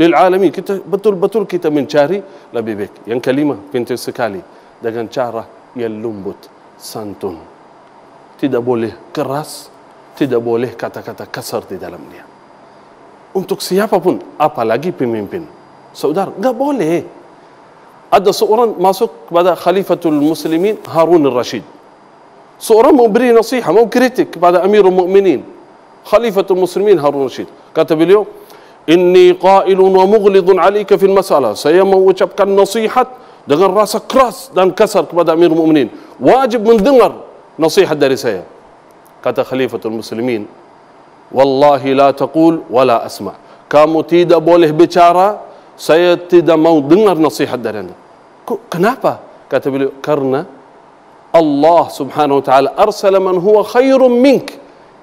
للعالمين كنت بتول بتول كنت من شاري لبيبك ين كلمه بنت سكالي دغن شاره يلمبت سانتون تدا بوله كراس تدا بوله كتا كتا كسر di dalamnya untuk siapapun apalagi pemimpin saudara enggak boleh ada seorang masuk kepada khalifatul muslimin Harun al-Rashid صورة مبري نصيحة مو كريتيك بعد أمير المؤمنين خليفة المسلمين هارون رشيد كتب اليوم إني قائل ومغلظ عليك في المسألة وشبك النصيحة دغن راسك راس دان كسر بعد أمير المؤمنين واجب من دنر نصيحة دارسية كتب خليفة المسلمين والله لا تقول ولا أسمع كامو تيدا بوله بشارة سيتيدا مو دنر نصيحة دارنا كنابا كتب اليوم كرنا الله سبحانه وتعالى أرسل من هو خير منك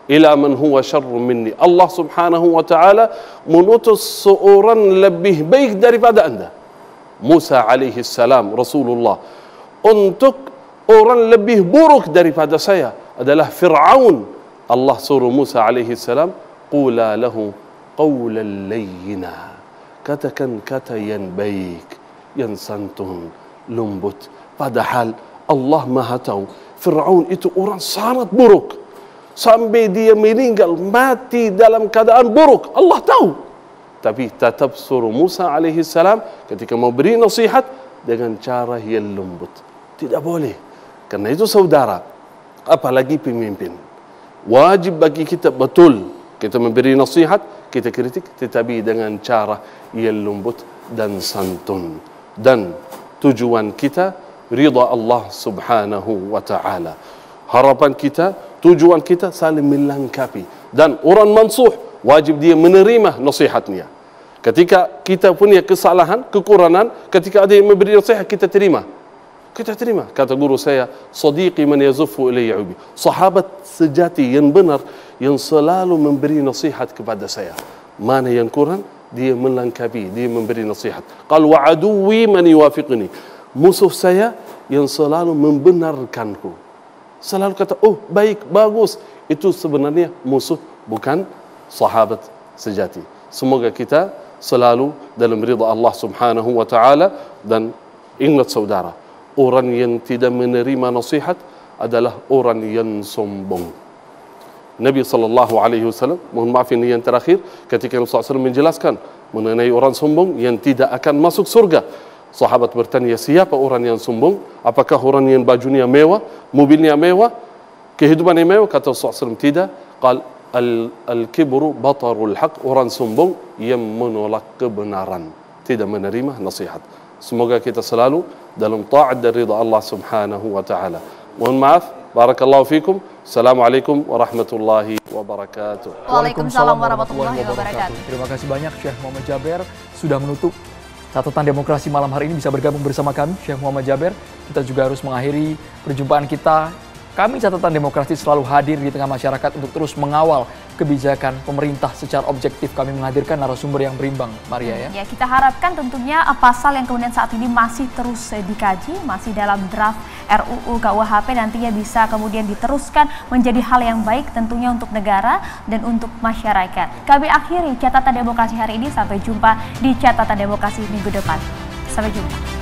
إلى من هو شر مني الله سبحانه وتعالى منوت الصورا لبيه بيك داري بعد أنده موسى عليه السلام رسول الله أنتك أوران لبيه بورك داري بعد سيا له فرعون الله سور موسى عليه السلام قولا له قولا لينا كتكن كتا بيك ينسنتهم لنبت بعد حال Allah Maha Tahu. Firaun itu orang sangat buruk. Sampai dia meninggal mati dalam keadaan buruk. Allah tahu. Tapi tetap suruh Musa alaihi salam ketika mau beri nasihat dengan cara yang lembut. Tidak boleh. Karena itu saudara, apalagi pemimpin. Wajib bagi kita betul kita memberi nasihat, kita kritik tetapi dengan cara yang lembut dan santun. Dan tujuan kita ridha Allah Subhanahu wa taala. Harapan kita, tujuan kita saling melengkapi dan orang mansuh wajib dia menerima nasihatnya. Ketika kita punya kesalahan, kekurangan, ketika ada yang memberi nasihat kita terima. Kita terima. Kata guru saya, Sadiqi man yazufu ilayya ubi. Sahabat sejati yang benar, yang selalu memberi nasihat kepada saya. Mana yang kurang, dia melengkapi, dia memberi nasihat. Qal wa aduwi man yuwafiqni musuh saya yang selalu membenarkanku. Selalu kata, oh baik, bagus. Itu sebenarnya musuh, bukan sahabat sejati. Semoga kita selalu dalam ridha Allah subhanahu wa ta'ala. Dan ingat saudara, orang yang tidak menerima nasihat adalah orang yang sombong. Nabi sallallahu alaihi wasallam, mohon maaf ini yang terakhir, ketika Rasulullah SAW menjelaskan mengenai orang sombong yang tidak akan masuk surga. Sahabat bertanya, siapa orang yang sombong? Apakah orang yang bajunya mewah, mobilnya mewah, kehidupannya mewah? Kata Rasulullah tidak. Qal al-kibru batarul haq. Orang sombong yang menolak kebenaran, tidak menerima nasihat. Semoga kita selalu dalam taat dan ridha Allah Subhanahu wa taala. Mohon maaf. Barakallahu fikum. Assalamualaikum warahmatullahi wabarakatuh. Waalaikumsalam warahmatullahi wabarakatuh. Terima kasih banyak Syekh Muhammad Jaber sudah menutup catatan demokrasi malam hari ini bisa bergabung bersama kami, Syekh Muhammad Jaber. Kita juga harus mengakhiri perjumpaan kita kami catatan demokrasi selalu hadir di tengah masyarakat untuk terus mengawal kebijakan pemerintah secara objektif. Kami menghadirkan narasumber yang berimbang, Maria ya. Hmm, ya, kita harapkan tentunya eh, pasal yang kemudian saat ini masih terus eh, dikaji, masih dalam draft RUU KUHP nantinya bisa kemudian diteruskan menjadi hal yang baik tentunya untuk negara dan untuk masyarakat. Kami akhiri catatan demokrasi hari ini sampai jumpa di catatan demokrasi minggu depan. Sampai jumpa.